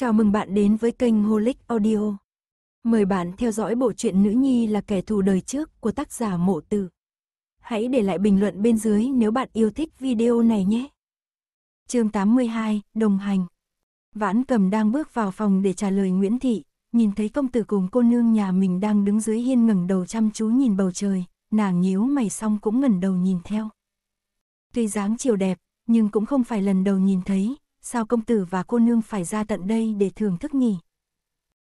Chào mừng bạn đến với kênh Holic Audio. Mời bạn theo dõi bộ truyện Nữ Nhi là kẻ thù đời trước của tác giả Mộ Tử. Hãy để lại bình luận bên dưới nếu bạn yêu thích video này nhé. Chương 82, đồng hành. Vãn Cầm đang bước vào phòng để trả lời Nguyễn Thị, nhìn thấy công tử cùng cô nương nhà mình đang đứng dưới hiên ngẩng đầu chăm chú nhìn bầu trời, nàng nhíu mày xong cũng ngẩng đầu nhìn theo. Tuy dáng chiều đẹp, nhưng cũng không phải lần đầu nhìn thấy, sao công tử và cô nương phải ra tận đây để thưởng thức nhỉ?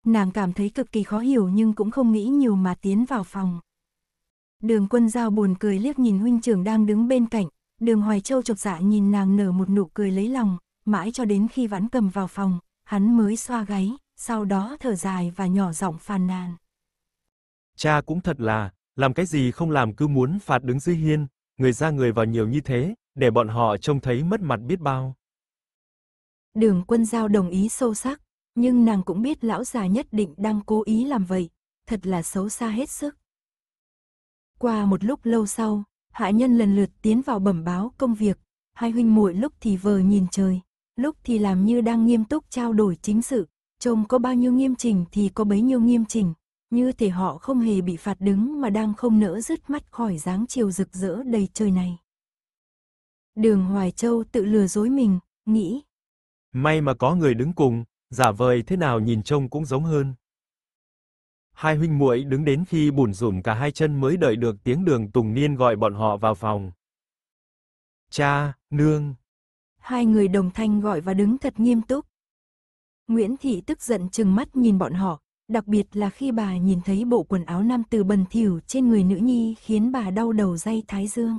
Nàng cảm thấy cực kỳ khó hiểu nhưng cũng không nghĩ nhiều mà tiến vào phòng. Đường quân giao buồn cười liếc nhìn huynh trưởng đang đứng bên cạnh, đường hoài châu chột dạ nhìn nàng nở một nụ cười lấy lòng, mãi cho đến khi vãn cầm vào phòng, hắn mới xoa gáy, sau đó thở dài và nhỏ giọng phàn nàn. Cha cũng thật là, làm cái gì không làm cứ muốn phạt đứng dưới hiên, người ra người vào nhiều như thế, để bọn họ trông thấy mất mặt biết bao. Đường quân giao đồng ý sâu sắc, nhưng nàng cũng biết lão già nhất định đang cố ý làm vậy, thật là xấu xa hết sức. Qua một lúc lâu sau, hạ nhân lần lượt tiến vào bẩm báo công việc, hai huynh muội lúc thì vờ nhìn trời, lúc thì làm như đang nghiêm túc trao đổi chính sự, trông có bao nhiêu nghiêm trình thì có bấy nhiêu nghiêm trình như thể họ không hề bị phạt đứng mà đang không nỡ dứt mắt khỏi dáng chiều rực rỡ đầy trời này. Đường Hoài Châu tự lừa dối mình, nghĩ May mà có người đứng cùng, giả vời thế nào nhìn trông cũng giống hơn. Hai huynh muội đứng đến khi bủn rủn cả hai chân mới đợi được tiếng Đường Tùng Niên gọi bọn họ vào phòng. "Cha, nương." Hai người đồng thanh gọi và đứng thật nghiêm túc. Nguyễn Thị tức giận chừng mắt nhìn bọn họ, đặc biệt là khi bà nhìn thấy bộ quần áo nam từ bần thiểu trên người nữ nhi khiến bà đau đầu dây thái dương.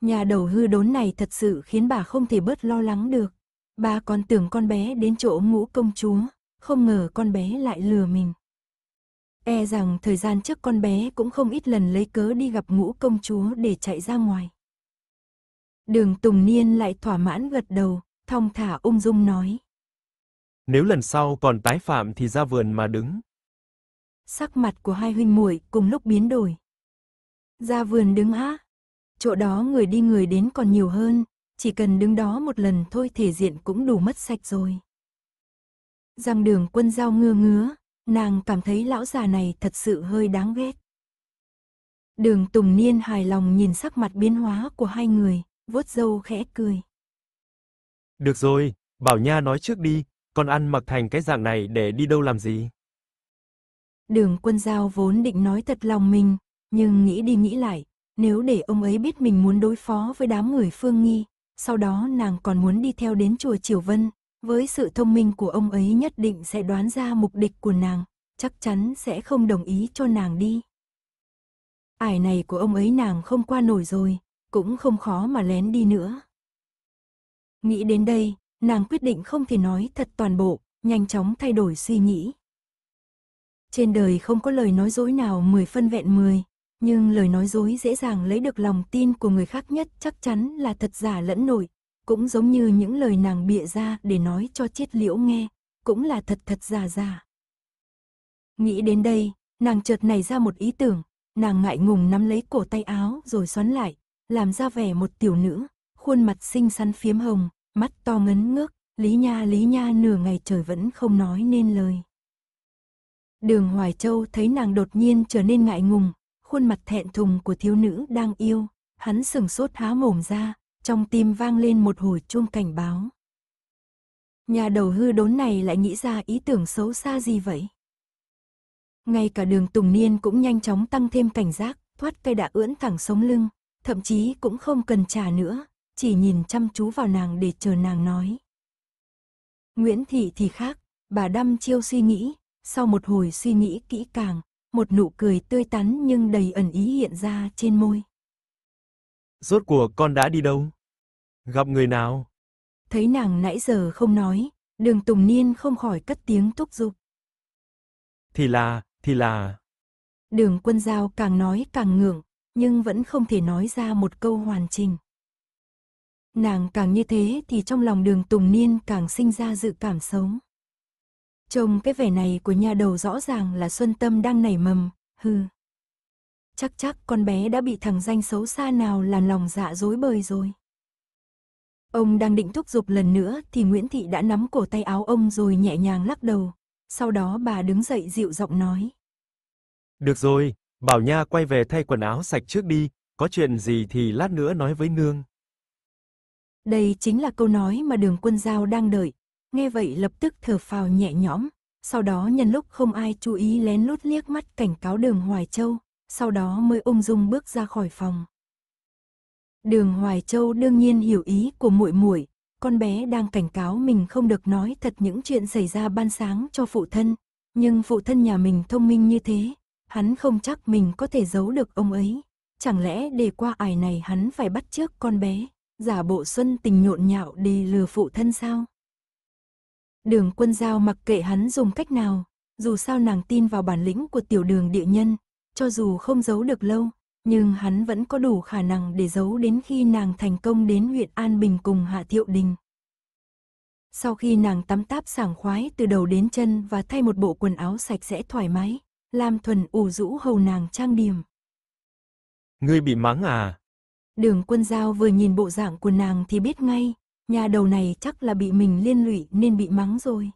Nhà đầu hư đốn này thật sự khiến bà không thể bớt lo lắng được. Ba con tưởng con bé đến chỗ ngũ công chúa, không ngờ con bé lại lừa mình. E rằng thời gian trước con bé cũng không ít lần lấy cớ đi gặp ngũ công chúa để chạy ra ngoài. Đường Tùng Niên lại thỏa mãn gật đầu, thong thả ung dung nói. Nếu lần sau còn tái phạm thì ra vườn mà đứng. Sắc mặt của hai huynh muội cùng lúc biến đổi. Ra vườn đứng á, chỗ đó người đi người đến còn nhiều hơn, chỉ cần đứng đó một lần thôi thể diện cũng đủ mất sạch rồi. Giang đường quân Giao ngưa ngứa, nàng cảm thấy lão già này thật sự hơi đáng ghét. Đường Tùng Niên hài lòng nhìn sắc mặt biến hóa của hai người, vuốt râu khẽ cười. Được rồi, Bảo Nha nói trước đi, con ăn mặc thành cái dạng này để đi đâu làm gì? Đường quân giao vốn định nói thật lòng mình, nhưng nghĩ đi nghĩ lại, nếu để ông ấy biết mình muốn đối phó với đám người phương nghi, sau đó nàng còn muốn đi theo đến chùa Triều Vân, với sự thông minh của ông ấy nhất định sẽ đoán ra mục đích của nàng, chắc chắn sẽ không đồng ý cho nàng đi. Ải này của ông ấy nàng không qua nổi rồi, cũng không khó mà lén đi nữa. Nghĩ đến đây, nàng quyết định không thể nói thật toàn bộ, nhanh chóng thay đổi suy nghĩ. Trên đời không có lời nói dối nào mười phân vẹn mười, nhưng lời nói dối dễ dàng lấy được lòng tin của người khác nhất chắc chắn là thật giả lẫn nổi, cũng giống như những lời nàng bịa ra để nói cho chết liễu nghe, cũng là thật thật giả giả. Nghĩ đến đây, nàng chợt nảy ra một ý tưởng, nàng ngại ngùng nắm lấy cổ tay áo rồi xoắn lại, làm ra vẻ một tiểu nữ, khuôn mặt xinh xắn phiếm hồng, mắt to ngấn ngước, Lý Nha Lý Nha nửa ngày trời vẫn không nói nên lời. Đường Hoài Châu thấy nàng đột nhiên trở nên ngại ngùng, khuôn mặt thẹn thùng của thiếu nữ đang yêu, hắn sừng sốt há mồm ra, trong tim vang lên một hồi chuông cảnh báo. Nhà đầu hư đốn này lại nghĩ ra ý tưởng xấu xa gì vậy? Ngay cả đường Tùng Niên cũng nhanh chóng tăng thêm cảnh giác, thoát cây đã ưỡn thẳng sống lưng, thậm chí cũng không cần trả nữa, chỉ nhìn chăm chú vào nàng để chờ nàng nói. Nguyễn Thị thì khác, bà đăm chiêu suy nghĩ, sau một hồi suy nghĩ kỹ càng, một nụ cười tươi tắn nhưng đầy ẩn ý hiện ra trên môi. Rốt cuộc con đã đi đâu? Gặp người nào? Thấy nàng nãy giờ không nói, đường Tùng Niên không khỏi cất tiếng thúc giục. Thì là, thì là... Đường quân giao càng nói càng ngượng, nhưng vẫn không thể nói ra một câu hoàn chỉnh. Nàng càng như thế thì trong lòng đường Tùng Niên càng sinh ra dự cảm xấu. Trông cái vẻ này của nhà đầu rõ ràng là Xuân Tâm đang nảy mầm, hư Chắc chắc con bé đã bị thằng danh xấu xa nào làm lòng dạ dối bời rồi. Ông đang định thúc giục lần nữa thì Nguyễn Thị đã nắm cổ tay áo ông rồi nhẹ nhàng lắc đầu. Sau đó bà đứng dậy dịu giọng nói. Được rồi, bảo nha quay về thay quần áo sạch trước đi, có chuyện gì thì lát nữa nói với nương. Đây chính là câu nói mà đường quân giao đang đợi, nghe vậy lập tức thở phào nhẹ nhõm, sau đó nhân lúc không ai chú ý lén lút liếc mắt cảnh cáo đường Hoài Châu, sau đó mới ung dung bước ra khỏi phòng. Đường Hoài Châu đương nhiên hiểu ý của muội muội, con bé đang cảnh cáo mình không được nói thật những chuyện xảy ra ban sáng cho phụ thân, nhưng phụ thân nhà mình thông minh như thế, hắn không chắc mình có thể giấu được ông ấy. Chẳng lẽ để qua ải này hắn phải bắt trước con bé, giả bộ xuân tình nhộn nhạo đi lừa phụ thân sao? Đường quân giao mặc kệ hắn dùng cách nào, dù sao nàng tin vào bản lĩnh của tiểu đường địa nhân, cho dù không giấu được lâu, nhưng hắn vẫn có đủ khả năng để giấu đến khi nàng thành công đến huyện An Bình cùng Hạ Thiệu Đình. Sau khi nàng tắm táp sảng khoái từ đầu đến chân và thay một bộ quần áo sạch sẽ thoải mái, Lam Thuần ủ rũ hầu nàng trang điểm. Ngươi bị mắng à? Đường quân giao vừa nhìn bộ dạng của nàng thì biết ngay, Nhà đầu này chắc là bị mình liên lụy nên bị mắng rồi.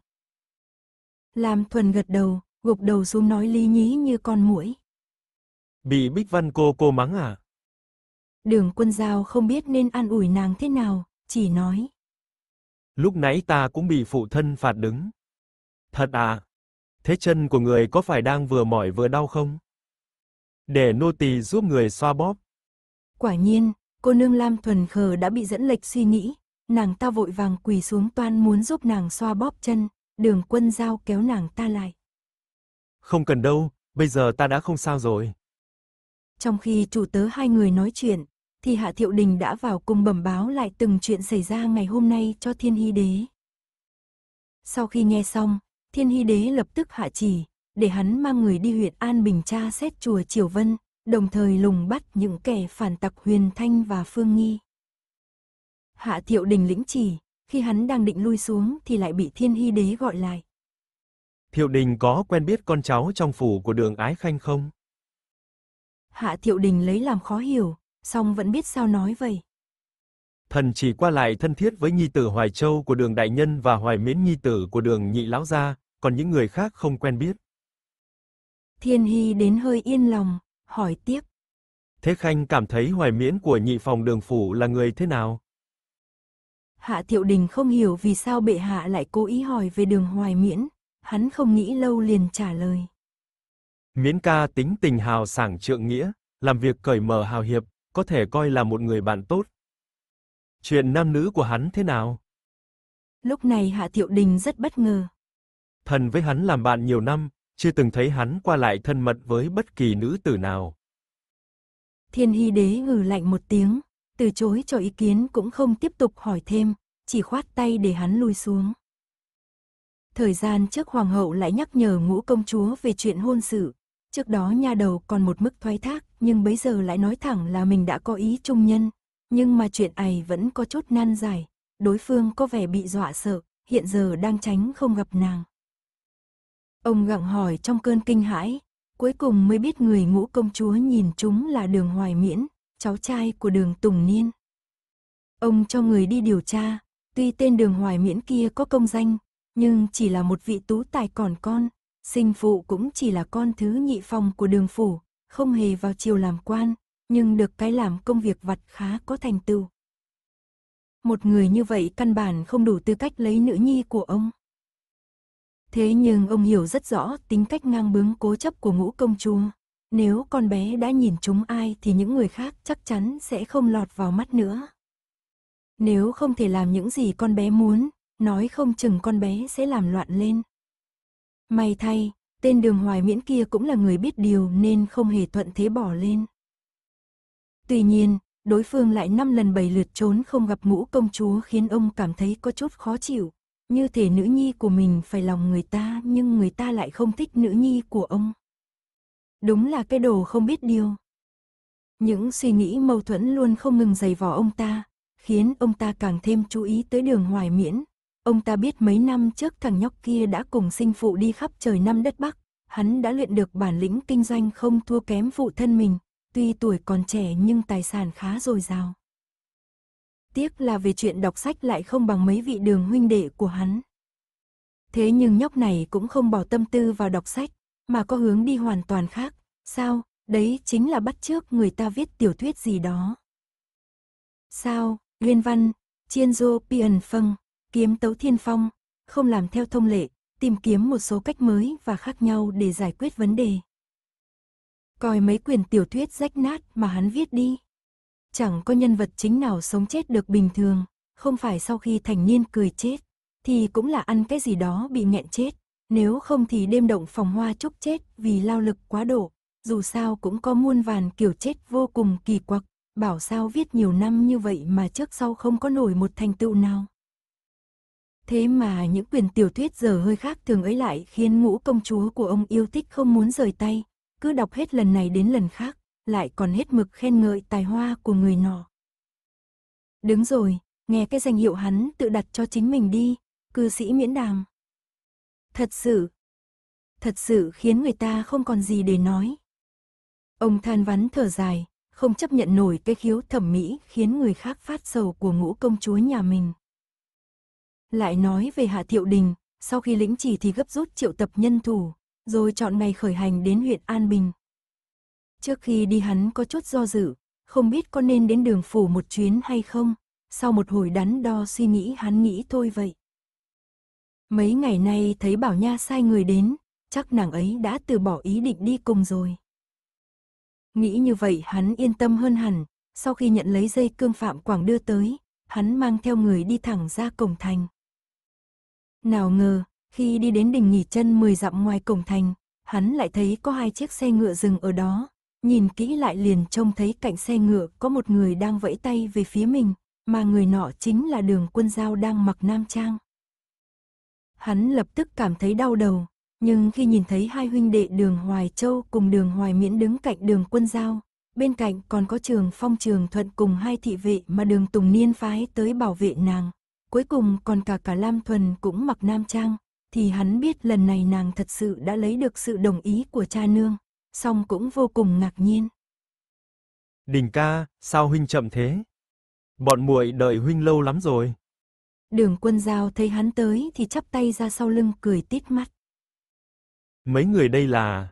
Lam thuần gật đầu, gục đầu xuống nói lý nhí như con muỗi. Bị Bích Văn cô cô mắng à? Đường quân giao không biết nên an ủi nàng thế nào, chỉ nói. Lúc nãy ta cũng bị phụ thân phạt đứng. Thật à? Thế chân của người có phải đang vừa mỏi vừa đau không? Để nô tỳ giúp người xoa bóp. Quả nhiên, cô nương Lam Thuần Khờ đã bị dẫn lệch suy nghĩ, nàng ta vội vàng quỳ xuống toan muốn giúp nàng xoa bóp chân, đường quân giao kéo nàng ta lại. Không cần đâu, bây giờ ta đã không sao rồi. Trong khi chủ tớ hai người nói chuyện, thì Hạ Thiệu Đình đã vào cùng bẩm báo lại từng chuyện xảy ra ngày hôm nay cho Thiên Hy Đế. Sau khi nghe xong, Thiên Hy Đế lập tức hạ chỉ, để hắn mang người đi huyện An Bình tra xét chùa Triều Vân, đồng thời lùng bắt những kẻ phản tặc Huyền Thanh và Phương Nghi. Hạ Thiệu Đình lĩnh chỉ, khi hắn đang định lui xuống thì lại bị Thiên Hy Đế gọi lại. Thiệu Đình có quen biết con cháu trong phủ của đường Ái Khanh không? Hạ Thiệu Đình lấy làm khó hiểu, song vẫn biết sao nói vậy. Thần chỉ qua lại thân thiết với nhi tử Hoài Châu của đường Đại Nhân và Hoài Miễn nhi tử của đường Nhị Lão Gia, còn những người khác không quen biết. Thiên Hy đến hơi yên lòng, hỏi tiếp. Thế Khanh cảm thấy Hoài Miễn của nhị phòng đường phủ là người thế nào? Hạ Thiệu Đình không hiểu vì sao bệ hạ lại cố ý hỏi về đường hoài miễn, hắn không nghĩ lâu liền trả lời. Miễn ca tính tình hào sảng trượng nghĩa, làm việc cởi mở hào hiệp, có thể coi là một người bạn tốt. Chuyện nam nữ của hắn thế nào? Lúc này Hạ Thiệu Đình rất bất ngờ. Thần với hắn làm bạn nhiều năm, chưa từng thấy hắn qua lại thân mật với bất kỳ nữ tử nào. Thiên Hy Đế ngừ lạnh một tiếng, từ chối cho ý kiến cũng không tiếp tục hỏi thêm, chỉ khoát tay để hắn lui xuống. Thời gian trước hoàng hậu lại nhắc nhở ngũ công chúa về chuyện hôn sự. Trước đó nha đầu còn một mức thoái thác, nhưng bấy giờ lại nói thẳng là mình đã có ý trung nhân. Nhưng mà chuyện ấy vẫn có chút nan giải đối phương có vẻ bị dọa sợ, hiện giờ đang tránh không gặp nàng. Ông gặng hỏi trong cơn kinh hãi, cuối cùng mới biết người ngũ công chúa nhìn chúng là đường hoài miễn, cháu trai của đường Tùng Niên. Ông cho người đi điều tra, tuy tên đường Hoài Miễn kia có công danh, nhưng chỉ là một vị tú tài còn con, sinh phụ cũng chỉ là con thứ nhị phòng của đường phủ, không hề vào chiều làm quan, nhưng được cái làm công việc vặt khá có thành tựu. Một người như vậy căn bản không đủ tư cách lấy nữ nhi của ông. Thế nhưng ông hiểu rất rõ tính cách ngang bướng cố chấp của ngũ công chúa. Nếu con bé đã nhìn chúng ai thì những người khác chắc chắn sẽ không lọt vào mắt nữa. Nếu không thể làm những gì con bé muốn, nói không chừng con bé sẽ làm loạn lên. May thay, tên đường hoài miễn kia cũng là người biết điều nên không hề thuận thế bỏ lên. Tuy nhiên, đối phương lại năm lần bảy lượt trốn không gặp ngũ công chúa khiến ông cảm thấy có chút khó chịu. Như thể nữ nhi của mình phải lòng người ta nhưng người ta lại không thích nữ nhi của ông. Đúng là cái đồ không biết điều. Những suy nghĩ mâu thuẫn luôn không ngừng dày vò ông ta, khiến ông ta càng thêm chú ý tới đường hoài miễn. Ông ta biết mấy năm trước thằng nhóc kia đã cùng sinh phụ đi khắp trời năm đất Bắc, hắn đã luyện được bản lĩnh kinh doanh không thua kém phụ thân mình, tuy tuổi còn trẻ nhưng tài sản khá dồi dào. Tiếc là về chuyện đọc sách lại không bằng mấy vị đường huynh đệ của hắn. Thế nhưng nhóc này cũng không bỏ tâm tư vào đọc sách, mà có hướng đi hoàn toàn khác. Sao, đấy chính là bắt chước người ta viết tiểu thuyết gì đó. Sao, nguyên văn, Chienzo Piền Phâng, kiếm tấu thiên phong, không làm theo thông lệ, tìm kiếm một số cách mới và khác nhau để giải quyết vấn đề. Coi mấy quyển tiểu thuyết rách nát mà hắn viết đi. Chẳng có nhân vật chính nào sống chết được bình thường, không phải sau khi thành niên cười chết, thì cũng là ăn cái gì đó bị nghẹn chết. Nếu không thì đêm động phòng hoa chốc chết vì lao lực quá độ. Dù sao cũng có muôn vàn kiểu chết vô cùng kỳ quặc. Bảo sao viết nhiều năm như vậy mà trước sau không có nổi một thành tựu nào. Thế mà những quyền tiểu thuyết giờ hơi khác thường ấy lại khiến ngũ công chúa của ông yêu thích không muốn rời tay. Cứ đọc hết lần này đến lần khác, lại còn hết mực khen ngợi tài hoa của người nọ. Đứng rồi, nghe cái danh hiệu hắn tự đặt cho chính mình đi, cư sĩ miễn đàm. Thật sự, thật sự khiến người ta không còn gì để nói. Ông than vắn thở dài, không chấp nhận nổi cái khiếu thẩm mỹ khiến người khác phát sầu của ngũ công chúa nhà mình. Lại nói về Hạ Thiệu Đình, sau khi lĩnh chỉ thì gấp rút triệu tập nhân thủ, rồi chọn ngày khởi hành đến huyện An Bình. Trước khi đi hắn có chút do dự, không biết có nên đến đường phủ một chuyến hay không, sau một hồi đắn đo suy nghĩ hắn nghĩ thôi vậy. Mấy ngày nay thấy Bảo Nha sai người đến, chắc nàng ấy đã từ bỏ ý định đi cùng rồi. Nghĩ như vậy hắn yên tâm hơn hẳn, sau khi nhận lấy dây cương Phạm Quảng đưa tới, hắn mang theo người đi thẳng ra cổng thành. Nào ngờ, khi đi đến đình nghỉ chân 10 dặm ngoài cổng thành, hắn lại thấy có hai chiếc xe ngựa dừng ở đó, nhìn kỹ lại liền trông thấy cạnh xe ngựa có một người đang vẫy tay về phía mình, mà người nọ chính là đường quân giao đang mặc nam trang hắn lập tức cảm thấy đau đầu. Nhưng khi nhìn thấy hai huynh đệ đường Hoài Châu cùng đường Hoài Miễn đứng cạnh đường quân giao, bên cạnh còn có trường phong trường thuận cùng hai thị vệ mà đường Tùng Niên phái tới bảo vệ nàng. Cuối cùng còn cả cả Lam Thuần cũng mặc nam trang, thì hắn biết lần này nàng thật sự đã lấy được sự đồng ý của cha nương, song cũng vô cùng ngạc nhiên. Đình ca, sao huynh chậm thế? Bọn muội đợi huynh lâu lắm rồi. Đường quân giao thấy hắn tới thì chắp tay ra sau lưng cười tít mắt. Mấy người đây là...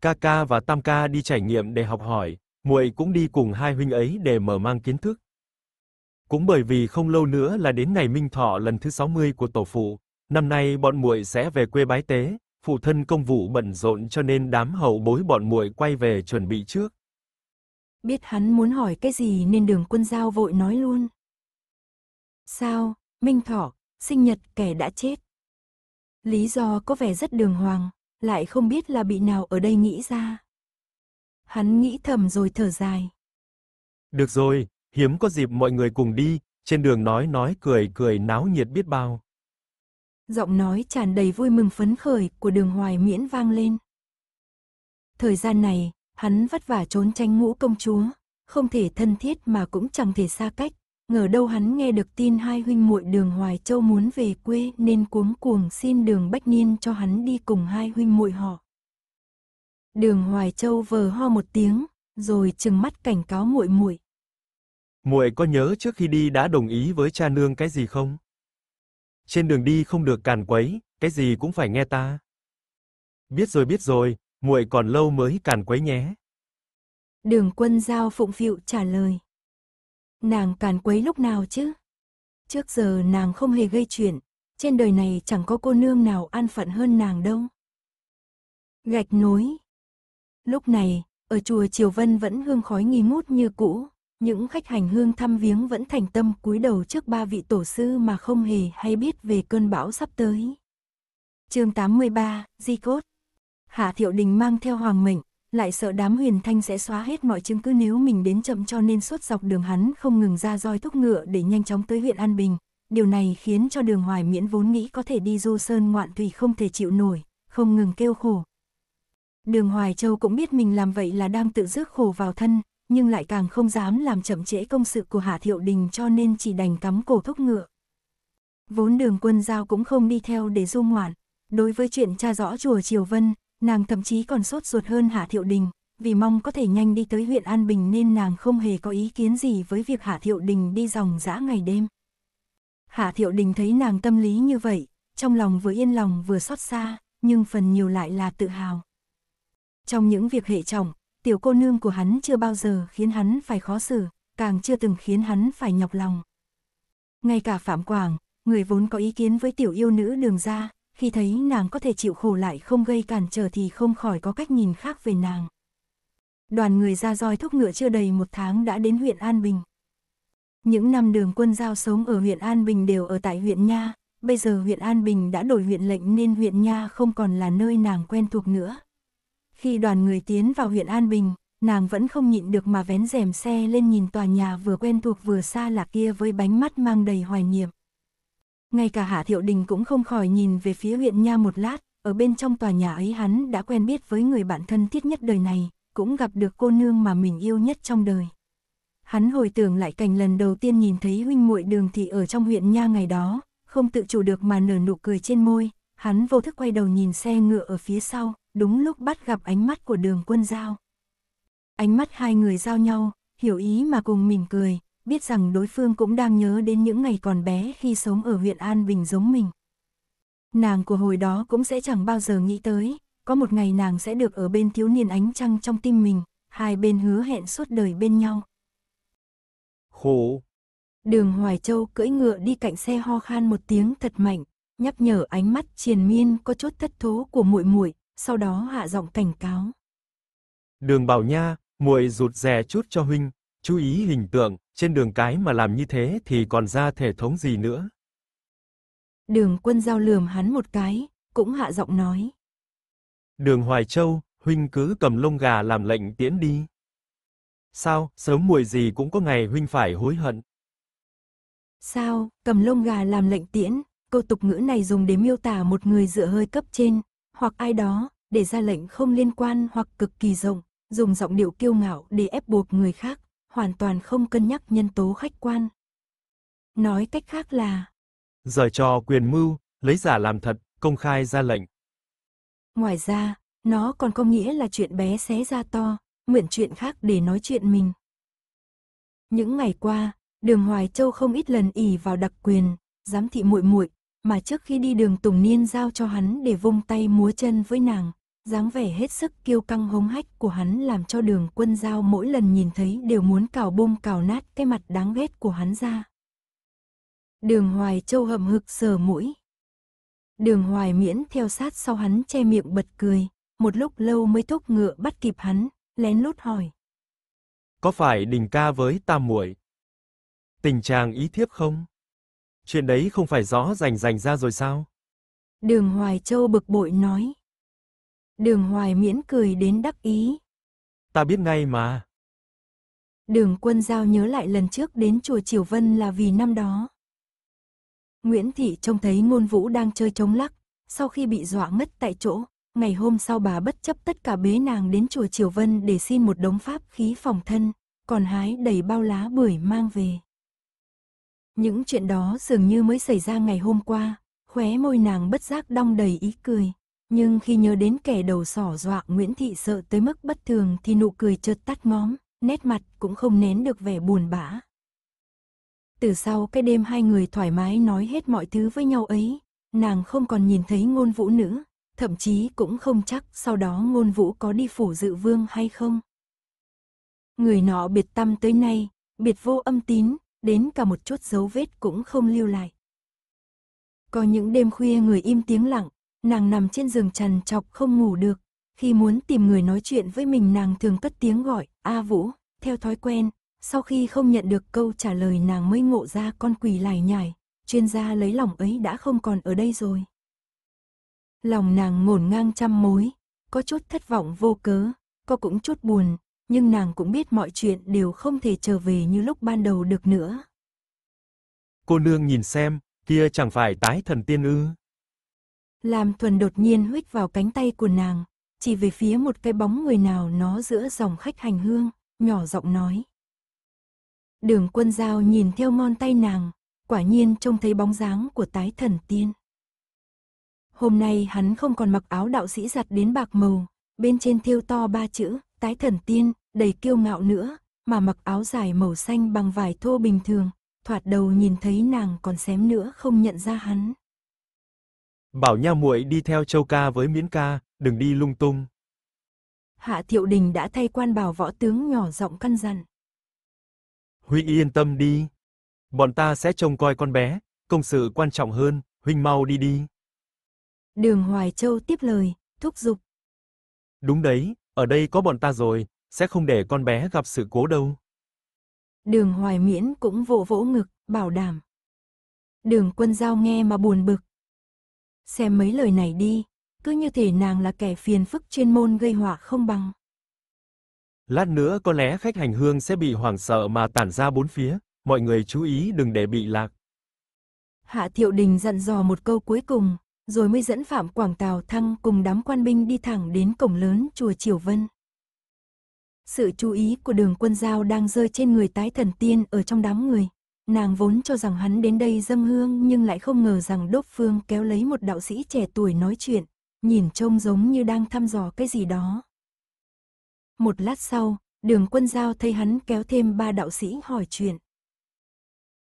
Ca ca và Tam ca đi trải nghiệm để học hỏi, muội cũng đi cùng hai huynh ấy để mở mang kiến thức. Cũng bởi vì không lâu nữa là đến ngày Minh Thọ lần thứ 60 của tổ phụ, năm nay bọn muội sẽ về quê bái tế, phụ thân công vụ bận rộn cho nên đám hậu bối bọn muội quay về chuẩn bị trước. Biết hắn muốn hỏi cái gì nên Đường Quân Giao vội nói luôn. Sao, Minh Thỏ sinh nhật kẻ đã chết. Lý do có vẻ rất đường hoàng, lại không biết là bị nào ở đây nghĩ ra. Hắn nghĩ thầm rồi thở dài. Được rồi, hiếm có dịp mọi người cùng đi, trên đường nói nói cười cười náo nhiệt biết bao. Giọng nói tràn đầy vui mừng phấn khởi của đường hoài miễn vang lên. Thời gian này, hắn vất vả trốn tranh ngũ công chúa, không thể thân thiết mà cũng chẳng thể xa cách, ngờ đâu hắn nghe được tin hai huynh muội đường Hoài Châu muốn về quê nên cuống cuồng xin đường Bách Niên cho hắn đi cùng hai huynh muội họ. Đường Hoài Châu vờ ho một tiếng, rồi trừng mắt cảnh cáo muội muội. Muội có nhớ trước khi đi đã đồng ý với cha nương cái gì không? Trên đường đi không được càn quấy, cái gì cũng phải nghe ta. Biết rồi biết rồi, muội còn lâu mới càn quấy nhé. Đường Quân Giao phụng phịu trả lời nàng càn quấy lúc nào chứ? Trước giờ nàng không hề gây chuyện, trên đời này chẳng có cô nương nào an phận hơn nàng đâu. Gạch nối Lúc này, ở chùa Triều Vân vẫn hương khói nghi ngút như cũ, những khách hành hương thăm viếng vẫn thành tâm cúi đầu trước ba vị tổ sư mà không hề hay biết về cơn bão sắp tới. chương 83, Di Cốt Hạ Thiệu Đình mang theo Hoàng Mệnh, lại sợ đám huyền thanh sẽ xóa hết mọi chứng cứ nếu mình đến chậm cho nên suốt dọc đường hắn không ngừng ra roi thúc ngựa để nhanh chóng tới huyện An Bình. Điều này khiến cho đường hoài miễn vốn nghĩ có thể đi du sơn ngoạn thủy không thể chịu nổi, không ngừng kêu khổ. Đường Hoài Châu cũng biết mình làm vậy là đang tự rước khổ vào thân, nhưng lại càng không dám làm chậm trễ công sự của Hạ Thiệu Đình cho nên chỉ đành cắm cổ thúc ngựa. Vốn đường quân giao cũng không đi theo để du ngoạn. Đối với chuyện cha rõ chùa Triều Vân, Nàng thậm chí còn sốt ruột hơn Hạ Thiệu Đình, vì mong có thể nhanh đi tới huyện An Bình nên nàng không hề có ý kiến gì với việc Hạ Thiệu Đình đi dòng dã ngày đêm. Hạ Thiệu Đình thấy nàng tâm lý như vậy, trong lòng vừa yên lòng vừa xót xa, nhưng phần nhiều lại là tự hào. Trong những việc hệ trọng, tiểu cô nương của hắn chưa bao giờ khiến hắn phải khó xử, càng chưa từng khiến hắn phải nhọc lòng. Ngay cả Phạm Quảng, người vốn có ý kiến với tiểu yêu nữ đường ra, khi thấy nàng có thể chịu khổ lại không gây cản trở thì không khỏi có cách nhìn khác về nàng. Đoàn người ra roi thúc ngựa chưa đầy một tháng đã đến huyện An Bình. Những năm đường quân giao sống ở huyện An Bình đều ở tại huyện Nha, bây giờ huyện An Bình đã đổi huyện lệnh nên huyện Nha không còn là nơi nàng quen thuộc nữa. Khi đoàn người tiến vào huyện An Bình, nàng vẫn không nhịn được mà vén rèm xe lên nhìn tòa nhà vừa quen thuộc vừa xa lạ kia với bánh mắt mang đầy hoài niệm ngay cả Hạ Thiệu Đình cũng không khỏi nhìn về phía huyện nha một lát, ở bên trong tòa nhà ấy hắn đã quen biết với người bạn thân thiết nhất đời này, cũng gặp được cô nương mà mình yêu nhất trong đời. Hắn hồi tưởng lại cảnh lần đầu tiên nhìn thấy huynh muội đường thị ở trong huyện nha ngày đó, không tự chủ được mà nở nụ cười trên môi, hắn vô thức quay đầu nhìn xe ngựa ở phía sau, đúng lúc bắt gặp ánh mắt của đường quân giao. Ánh mắt hai người giao nhau, hiểu ý mà cùng mỉm cười, biết rằng đối phương cũng đang nhớ đến những ngày còn bé khi sống ở huyện An Bình giống mình. Nàng của hồi đó cũng sẽ chẳng bao giờ nghĩ tới, có một ngày nàng sẽ được ở bên thiếu niên ánh trăng trong tim mình, hai bên hứa hẹn suốt đời bên nhau. Khổ. Đường Hoài Châu cưỡi ngựa đi cạnh xe ho khan một tiếng thật mạnh, nhắc nhở ánh mắt triền miên có chút thất thố của muội muội, sau đó hạ giọng cảnh cáo. Đường Bảo Nha, muội rụt rè chút cho huynh, Chú ý hình tượng, trên đường cái mà làm như thế thì còn ra thể thống gì nữa. Đường quân giao lườm hắn một cái, cũng hạ giọng nói. Đường Hoài Châu, huynh cứ cầm lông gà làm lệnh tiễn đi. Sao, sớm muội gì cũng có ngày huynh phải hối hận. Sao, cầm lông gà làm lệnh tiễn, câu tục ngữ này dùng để miêu tả một người dựa hơi cấp trên, hoặc ai đó, để ra lệnh không liên quan hoặc cực kỳ rộng, dùng giọng điệu kiêu ngạo để ép buộc người khác, hoàn toàn không cân nhắc nhân tố khách quan. Nói cách khác là rời trò quyền mưu, lấy giả làm thật, công khai ra lệnh. Ngoài ra, nó còn có nghĩa là chuyện bé xé ra to, mượn chuyện khác để nói chuyện mình. Những ngày qua, Đường Hoài Châu không ít lần ỉ vào đặc quyền, giám thị muội muội, mà trước khi đi đường Tùng Niên giao cho hắn để vung tay múa chân với nàng, dáng vẻ hết sức kiêu căng hống hách của hắn làm cho đường quân giao mỗi lần nhìn thấy đều muốn cào bung cào nát cái mặt đáng ghét của hắn ra. Đường Hoài Châu hậm hực sờ mũi. Đường Hoài Miễn theo sát sau hắn che miệng bật cười, một lúc lâu mới thúc ngựa bắt kịp hắn, lén lút hỏi. Có phải đình ca với tam muội Tình trạng ý thiếp không? Chuyện đấy không phải rõ rành rành ra rồi sao? Đường Hoài Châu bực bội nói. Đường Hoài Miễn cười đến đắc ý. Ta biết ngay mà. Đường quân giao nhớ lại lần trước đến chùa Triều Vân là vì năm đó. Nguyễn Thị trông thấy ngôn vũ đang chơi chống lắc, sau khi bị dọa ngất tại chỗ, ngày hôm sau bà bất chấp tất cả bế nàng đến chùa Triều Vân để xin một đống pháp khí phòng thân, còn hái đầy bao lá bưởi mang về. Những chuyện đó dường như mới xảy ra ngày hôm qua, khóe môi nàng bất giác đong đầy ý cười nhưng khi nhớ đến kẻ đầu sỏ dọa Nguyễn Thị sợ tới mức bất thường thì nụ cười chợt tắt ngóm, nét mặt cũng không nén được vẻ buồn bã. Từ sau cái đêm hai người thoải mái nói hết mọi thứ với nhau ấy, nàng không còn nhìn thấy ngôn vũ nữa, thậm chí cũng không chắc sau đó ngôn vũ có đi phủ dự vương hay không. Người nọ biệt tâm tới nay, biệt vô âm tín, đến cả một chút dấu vết cũng không lưu lại. Có những đêm khuya người im tiếng lặng, nàng nằm trên giường trần chọc không ngủ được. Khi muốn tìm người nói chuyện với mình nàng thường cất tiếng gọi, A Vũ, theo thói quen, sau khi không nhận được câu trả lời nàng mới ngộ ra con quỷ lải nhải, chuyên gia lấy lòng ấy đã không còn ở đây rồi. Lòng nàng ngổn ngang trăm mối, có chút thất vọng vô cớ, có cũng chút buồn, nhưng nàng cũng biết mọi chuyện đều không thể trở về như lúc ban đầu được nữa. Cô nương nhìn xem, kia chẳng phải tái thần tiên ư làm thuần đột nhiên huých vào cánh tay của nàng, chỉ về phía một cái bóng người nào nó giữa dòng khách hành hương, nhỏ giọng nói. Đường quân dao nhìn theo ngón tay nàng, quả nhiên trông thấy bóng dáng của tái thần tiên. Hôm nay hắn không còn mặc áo đạo sĩ giặt đến bạc màu, bên trên thiêu to ba chữ, tái thần tiên, đầy kiêu ngạo nữa, mà mặc áo dài màu xanh bằng vải thô bình thường, thoạt đầu nhìn thấy nàng còn xém nữa không nhận ra hắn. Bảo nha muội đi theo Châu ca với Miễn ca, đừng đi lung tung. Hạ Thiệu Đình đã thay quan bảo võ tướng nhỏ giọng căn dặn. Huy yên tâm đi. Bọn ta sẽ trông coi con bé, công sự quan trọng hơn, huynh mau đi đi. Đường Hoài Châu tiếp lời, thúc giục. Đúng đấy, ở đây có bọn ta rồi, sẽ không để con bé gặp sự cố đâu. Đường Hoài Miễn cũng vỗ vỗ ngực, bảo đảm. Đường quân giao nghe mà buồn bực, Xem mấy lời này đi, cứ như thể nàng là kẻ phiền phức chuyên môn gây họa không bằng. Lát nữa có lẽ khách hành hương sẽ bị hoảng sợ mà tản ra bốn phía, mọi người chú ý đừng để bị lạc. Hạ Thiệu Đình dặn dò một câu cuối cùng, rồi mới dẫn Phạm Quảng Tào Thăng cùng đám quan binh đi thẳng đến cổng lớn chùa Triều Vân. Sự chú ý của đường quân giao đang rơi trên người tái thần tiên ở trong đám người. Nàng vốn cho rằng hắn đến đây dâng hương nhưng lại không ngờ rằng Đốc Phương kéo lấy một đạo sĩ trẻ tuổi nói chuyện, nhìn trông giống như đang thăm dò cái gì đó. Một lát sau, đường quân giao thấy hắn kéo thêm ba đạo sĩ hỏi chuyện.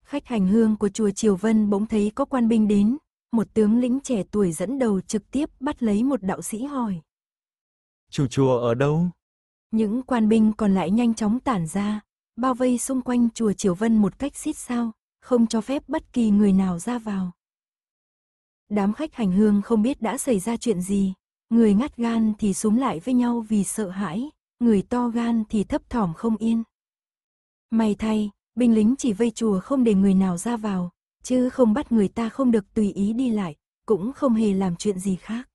Khách hành hương của chùa Triều Vân bỗng thấy có quan binh đến, một tướng lĩnh trẻ tuổi dẫn đầu trực tiếp bắt lấy một đạo sĩ hỏi. Chủ chùa ở đâu? Những quan binh còn lại nhanh chóng tản ra, bao vây xung quanh chùa Triều Vân một cách xít sao, không cho phép bất kỳ người nào ra vào. Đám khách hành hương không biết đã xảy ra chuyện gì, người ngắt gan thì súng lại với nhau vì sợ hãi, người to gan thì thấp thỏm không yên. May thay, binh lính chỉ vây chùa không để người nào ra vào, chứ không bắt người ta không được tùy ý đi lại, cũng không hề làm chuyện gì khác.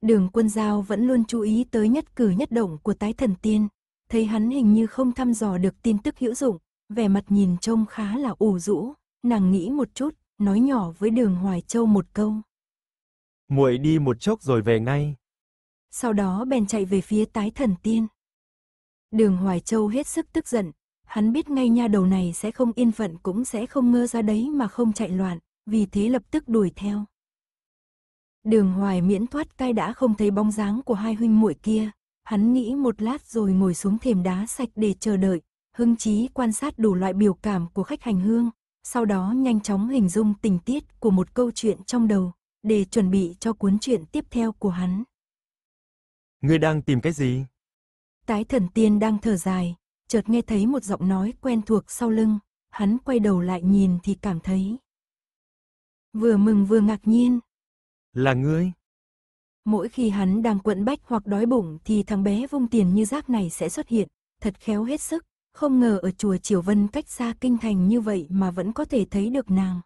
Đường quân giao vẫn luôn chú ý tới nhất cử nhất động của tái thần tiên, thấy hắn hình như không thăm dò được tin tức hữu dụng, vẻ mặt nhìn trông khá là ủ rũ, nàng nghĩ một chút, nói nhỏ với Đường Hoài Châu một câu. Muội đi một chốc rồi về ngay. Sau đó bèn chạy về phía tái thần tiên. Đường Hoài Châu hết sức tức giận, hắn biết ngay nha đầu này sẽ không yên phận cũng sẽ không ngơ ra đấy mà không chạy loạn, vì thế lập tức đuổi theo. Đường Hoài miễn thoát cai đã không thấy bóng dáng của hai huynh muội kia, hắn nghĩ một lát rồi ngồi xuống thềm đá sạch để chờ đợi, hưng trí quan sát đủ loại biểu cảm của khách hành hương, sau đó nhanh chóng hình dung tình tiết của một câu chuyện trong đầu, để chuẩn bị cho cuốn truyện tiếp theo của hắn. Ngươi đang tìm cái gì? Tái thần tiên đang thở dài, chợt nghe thấy một giọng nói quen thuộc sau lưng, hắn quay đầu lại nhìn thì cảm thấy. Vừa mừng vừa ngạc nhiên. Là ngươi? Mỗi khi hắn đang quẫn bách hoặc đói bụng thì thằng bé vung tiền như rác này sẽ xuất hiện, thật khéo hết sức, không ngờ ở chùa Triều Vân cách xa kinh thành như vậy mà vẫn có thể thấy được nàng.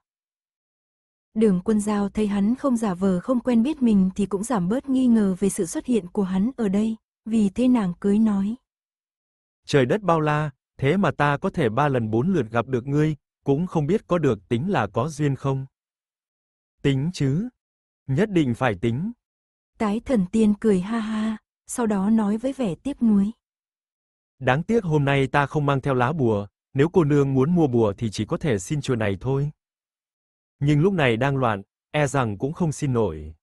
Đường quân giao thấy hắn không giả vờ không quen biết mình thì cũng giảm bớt nghi ngờ về sự xuất hiện của hắn ở đây, vì thế nàng cưới nói. Trời đất bao la, thế mà ta có thể ba lần bốn lượt gặp được ngươi, cũng không biết có được tính là có duyên không. Tính chứ, nhất định phải tính. Tái thần tiên cười ha ha, sau đó nói với vẻ tiếc nuối. Đáng tiếc hôm nay ta không mang theo lá bùa, nếu cô nương muốn mua bùa thì chỉ có thể xin chùa này thôi. Nhưng lúc này đang loạn, e rằng cũng không xin nổi.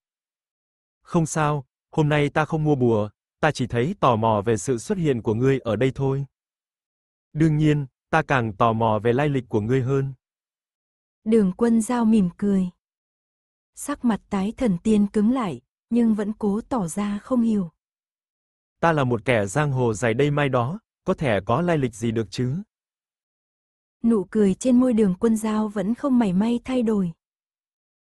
Không sao, hôm nay ta không mua bùa, ta chỉ thấy tò mò về sự xuất hiện của ngươi ở đây thôi. Đương nhiên, ta càng tò mò về lai lịch của ngươi hơn. Đường Quân giao mỉm cười. Sắc mặt tái thần tiên cứng lại, nhưng vẫn cố tỏ ra không hiểu. Ta là một kẻ giang hồ dài đây mai đó, có thể có lai lịch gì được chứ? Nụ cười trên môi đường quân giao vẫn không mảy may thay đổi.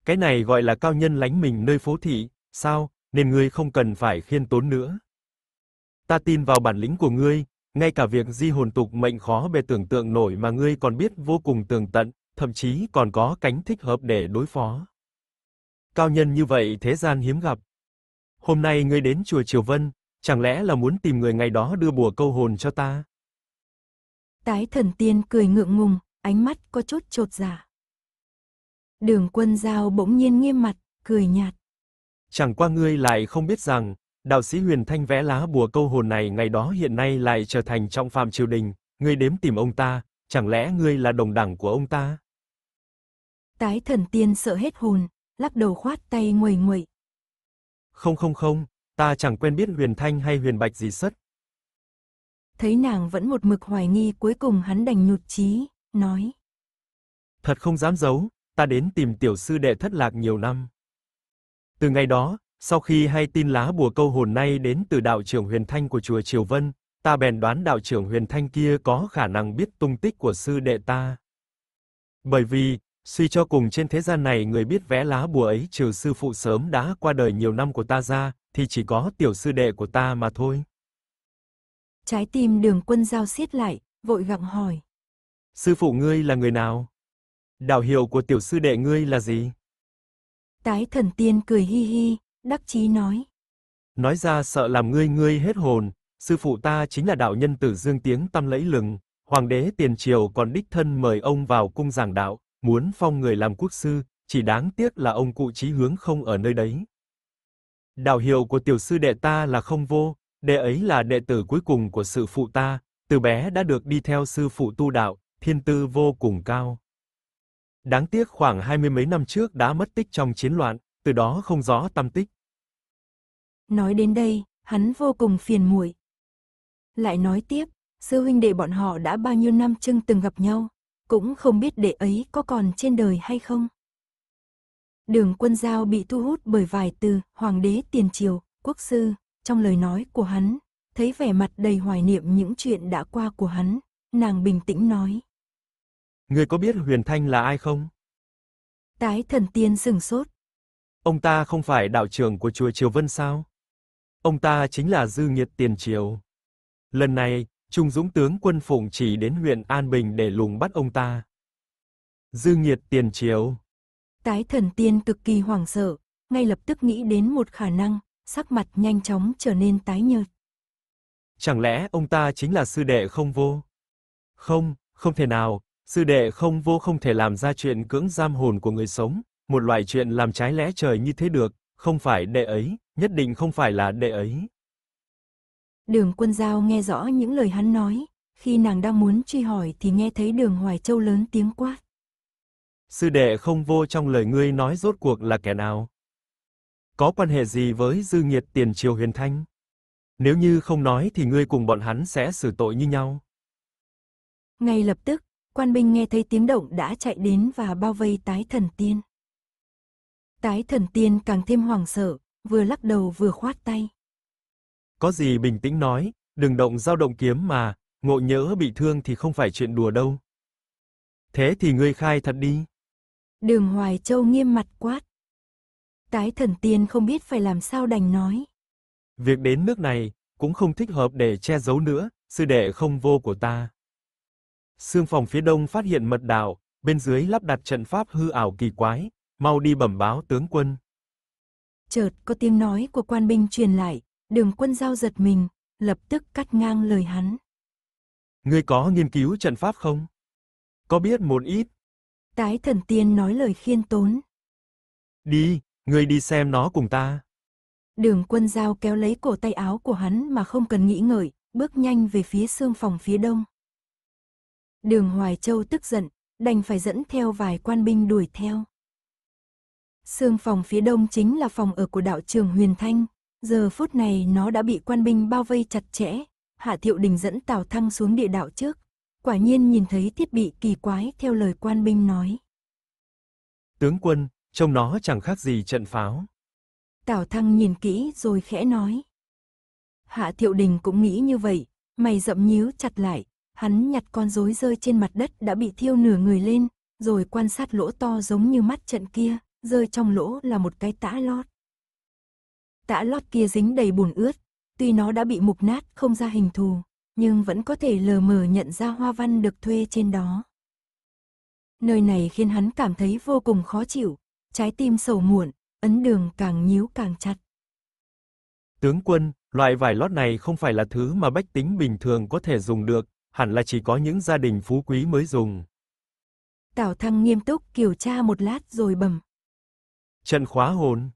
Cái này gọi là cao nhân lánh mình nơi phố thị, sao, nên ngươi không cần phải khiên tốn nữa. Ta tin vào bản lĩnh của ngươi, ngay cả việc di hồn tục mệnh khó bề tưởng tượng nổi mà ngươi còn biết vô cùng tường tận, thậm chí còn có cánh thích hợp để đối phó. Cao nhân như vậy thế gian hiếm gặp. Hôm nay ngươi đến chùa Triều Vân, chẳng lẽ là muốn tìm người ngày đó đưa bùa câu hồn cho ta? Tái thần tiên cười ngượng ngùng, ánh mắt có chút trột giả. Dạ. Đường quân giao bỗng nhiên nghiêm mặt, cười nhạt. Chẳng qua ngươi lại không biết rằng, đạo sĩ Huyền Thanh vẽ lá bùa câu hồn này ngày đó hiện nay lại trở thành trọng phàm triều đình, ngươi đếm tìm ông ta, chẳng lẽ ngươi là đồng đẳng của ông ta? Tái thần tiên sợ hết hồn, lắc đầu khoát tay nguầy nguậy. Không không không, ta chẳng quen biết Huyền Thanh hay Huyền Bạch gì sất. Thấy nàng vẫn một mực hoài nghi cuối cùng hắn đành nhụt chí, nói. Thật không dám giấu, ta đến tìm tiểu sư đệ thất lạc nhiều năm. Từ ngày đó, sau khi hay tin lá bùa câu hồn nay đến từ đạo trưởng Huyền Thanh của chùa Triều Vân, ta bèn đoán đạo trưởng Huyền Thanh kia có khả năng biết tung tích của sư đệ ta. Bởi vì, Suy cho cùng trên thế gian này người biết vẽ lá bùa ấy trừ sư phụ sớm đã qua đời nhiều năm của ta ra, thì chỉ có tiểu sư đệ của ta mà thôi. Trái tim đường quân giao xiết lại, vội gặng hỏi. Sư phụ ngươi là người nào? Đạo hiệu của tiểu sư đệ ngươi là gì? Tái thần tiên cười hi hi, đắc chí nói. Nói ra sợ làm ngươi ngươi hết hồn, sư phụ ta chính là đạo nhân tử dương tiếng tâm lẫy lừng, hoàng đế tiền triều còn đích thân mời ông vào cung giảng đạo, muốn phong người làm quốc sư, chỉ đáng tiếc là ông cụ trí hướng không ở nơi đấy. Đạo hiệu của tiểu sư đệ ta là không vô, đệ ấy là đệ tử cuối cùng của sư phụ ta, từ bé đã được đi theo sư phụ tu đạo, thiên tư vô cùng cao. Đáng tiếc khoảng hai mươi mấy năm trước đã mất tích trong chiến loạn, từ đó không rõ tâm tích. Nói đến đây, hắn vô cùng phiền muội. Lại nói tiếp, sư huynh đệ bọn họ đã bao nhiêu năm chưng từng gặp nhau cũng không biết đệ ấy có còn trên đời hay không. Đường quân giao bị thu hút bởi vài từ Hoàng đế Tiền Triều, Quốc sư, trong lời nói của hắn, thấy vẻ mặt đầy hoài niệm những chuyện đã qua của hắn, nàng bình tĩnh nói. người có biết Huyền Thanh là ai không? Tái thần tiên sừng sốt. Ông ta không phải đạo trưởng của chùa Triều Vân sao? Ông ta chính là Dư Nghiệt Tiền Triều. Lần này, Trung Dũng tướng quân Phụng chỉ đến huyện An Bình để lùng bắt ông ta. Dư nghiệt tiền triều. Tái thần tiên cực kỳ hoảng sợ, ngay lập tức nghĩ đến một khả năng, sắc mặt nhanh chóng trở nên tái nhợt. Chẳng lẽ ông ta chính là sư đệ không vô? Không, không thể nào, sư đệ không vô không thể làm ra chuyện cưỡng giam hồn của người sống, một loại chuyện làm trái lẽ trời như thế được, không phải đệ ấy, nhất định không phải là đệ ấy. Đường quân giao nghe rõ những lời hắn nói, khi nàng đang muốn truy hỏi thì nghe thấy đường Hoài Châu lớn tiếng quát. Sư đệ không vô trong lời ngươi nói rốt cuộc là kẻ nào? Có quan hệ gì với dư nghiệt tiền triều huyền thanh? Nếu như không nói thì ngươi cùng bọn hắn sẽ xử tội như nhau. Ngay lập tức, quan binh nghe thấy tiếng động đã chạy đến và bao vây tái thần tiên. Tái thần tiên càng thêm hoảng sợ, vừa lắc đầu vừa khoát tay. Có gì bình tĩnh nói, đừng động dao động kiếm mà, ngộ nhỡ bị thương thì không phải chuyện đùa đâu. Thế thì ngươi khai thật đi. Đường Hoài Châu nghiêm mặt quát. Tái thần tiên không biết phải làm sao đành nói. Việc đến nước này cũng không thích hợp để che giấu nữa, sư đệ không vô của ta. Sương phòng phía đông phát hiện mật đạo, bên dưới lắp đặt trận pháp hư ảo kỳ quái, mau đi bẩm báo tướng quân. Chợt có tiếng nói của quan binh truyền lại, Đường quân giao giật mình, lập tức cắt ngang lời hắn. người có nghiên cứu trận pháp không? Có biết một ít? Tái thần tiên nói lời khiên tốn. Đi, người đi xem nó cùng ta. Đường quân giao kéo lấy cổ tay áo của hắn mà không cần nghĩ ngợi, bước nhanh về phía xương phòng phía đông. Đường Hoài Châu tức giận, đành phải dẫn theo vài quan binh đuổi theo. Sương phòng phía đông chính là phòng ở của đạo trường Huyền Thanh, Giờ phút này nó đã bị quan binh bao vây chặt chẽ, Hạ Thiệu Đình dẫn Tào Thăng xuống địa đạo trước, quả nhiên nhìn thấy thiết bị kỳ quái theo lời quan binh nói. Tướng quân, trông nó chẳng khác gì trận pháo. Tào Thăng nhìn kỹ rồi khẽ nói. Hạ Thiệu Đình cũng nghĩ như vậy, mày rậm nhíu chặt lại, hắn nhặt con rối rơi trên mặt đất đã bị thiêu nửa người lên, rồi quan sát lỗ to giống như mắt trận kia, rơi trong lỗ là một cái tã lót tã lót kia dính đầy bùn ướt, tuy nó đã bị mục nát không ra hình thù, nhưng vẫn có thể lờ mờ nhận ra hoa văn được thuê trên đó. Nơi này khiến hắn cảm thấy vô cùng khó chịu, trái tim sầu muộn, ấn đường càng nhíu càng chặt. Tướng quân, loại vải lót này không phải là thứ mà bách tính bình thường có thể dùng được, hẳn là chỉ có những gia đình phú quý mới dùng. Tào Thăng nghiêm túc kiểm tra một lát rồi bầm. Trận khóa hồn.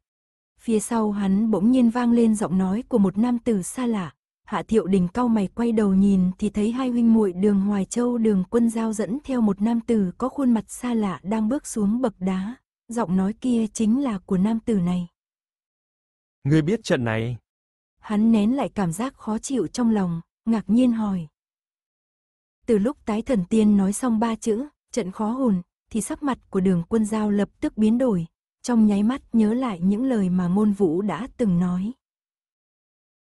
Phía sau hắn bỗng nhiên vang lên giọng nói của một nam tử xa lạ. Hạ Thiệu Đình cau mày quay đầu nhìn thì thấy hai huynh muội Đường Hoài Châu Đường Quân Giao dẫn theo một nam tử có khuôn mặt xa lạ đang bước xuống bậc đá. Giọng nói kia chính là của nam tử này. Ngươi biết trận này. Hắn nén lại cảm giác khó chịu trong lòng, ngạc nhiên hỏi. Từ lúc tái thần tiên nói xong ba chữ, trận khó hồn, thì sắc mặt của đường quân giao lập tức biến đổi, trong nháy mắt nhớ lại những lời mà ngôn vũ đã từng nói.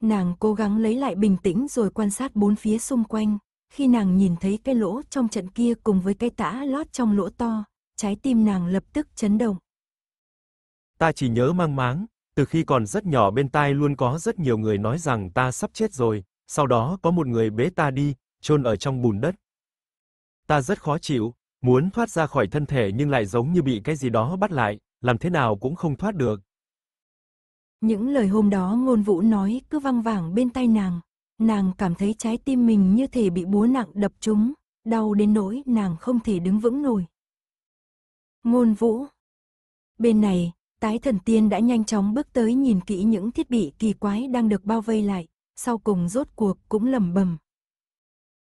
Nàng cố gắng lấy lại bình tĩnh rồi quan sát bốn phía xung quanh, khi nàng nhìn thấy cái lỗ trong trận kia cùng với cái tã lót trong lỗ to, trái tim nàng lập tức chấn động. Ta chỉ nhớ mang máng, từ khi còn rất nhỏ bên tai luôn có rất nhiều người nói rằng ta sắp chết rồi, sau đó có một người bế ta đi, chôn ở trong bùn đất. Ta rất khó chịu, muốn thoát ra khỏi thân thể nhưng lại giống như bị cái gì đó bắt lại, làm thế nào cũng không thoát được. Những lời hôm đó ngôn vũ nói cứ văng vẳng bên tay nàng, nàng cảm thấy trái tim mình như thể bị búa nặng đập trúng, đau đến nỗi nàng không thể đứng vững nổi. Ngôn vũ Bên này, tái thần tiên đã nhanh chóng bước tới nhìn kỹ những thiết bị kỳ quái đang được bao vây lại, sau cùng rốt cuộc cũng lầm bầm.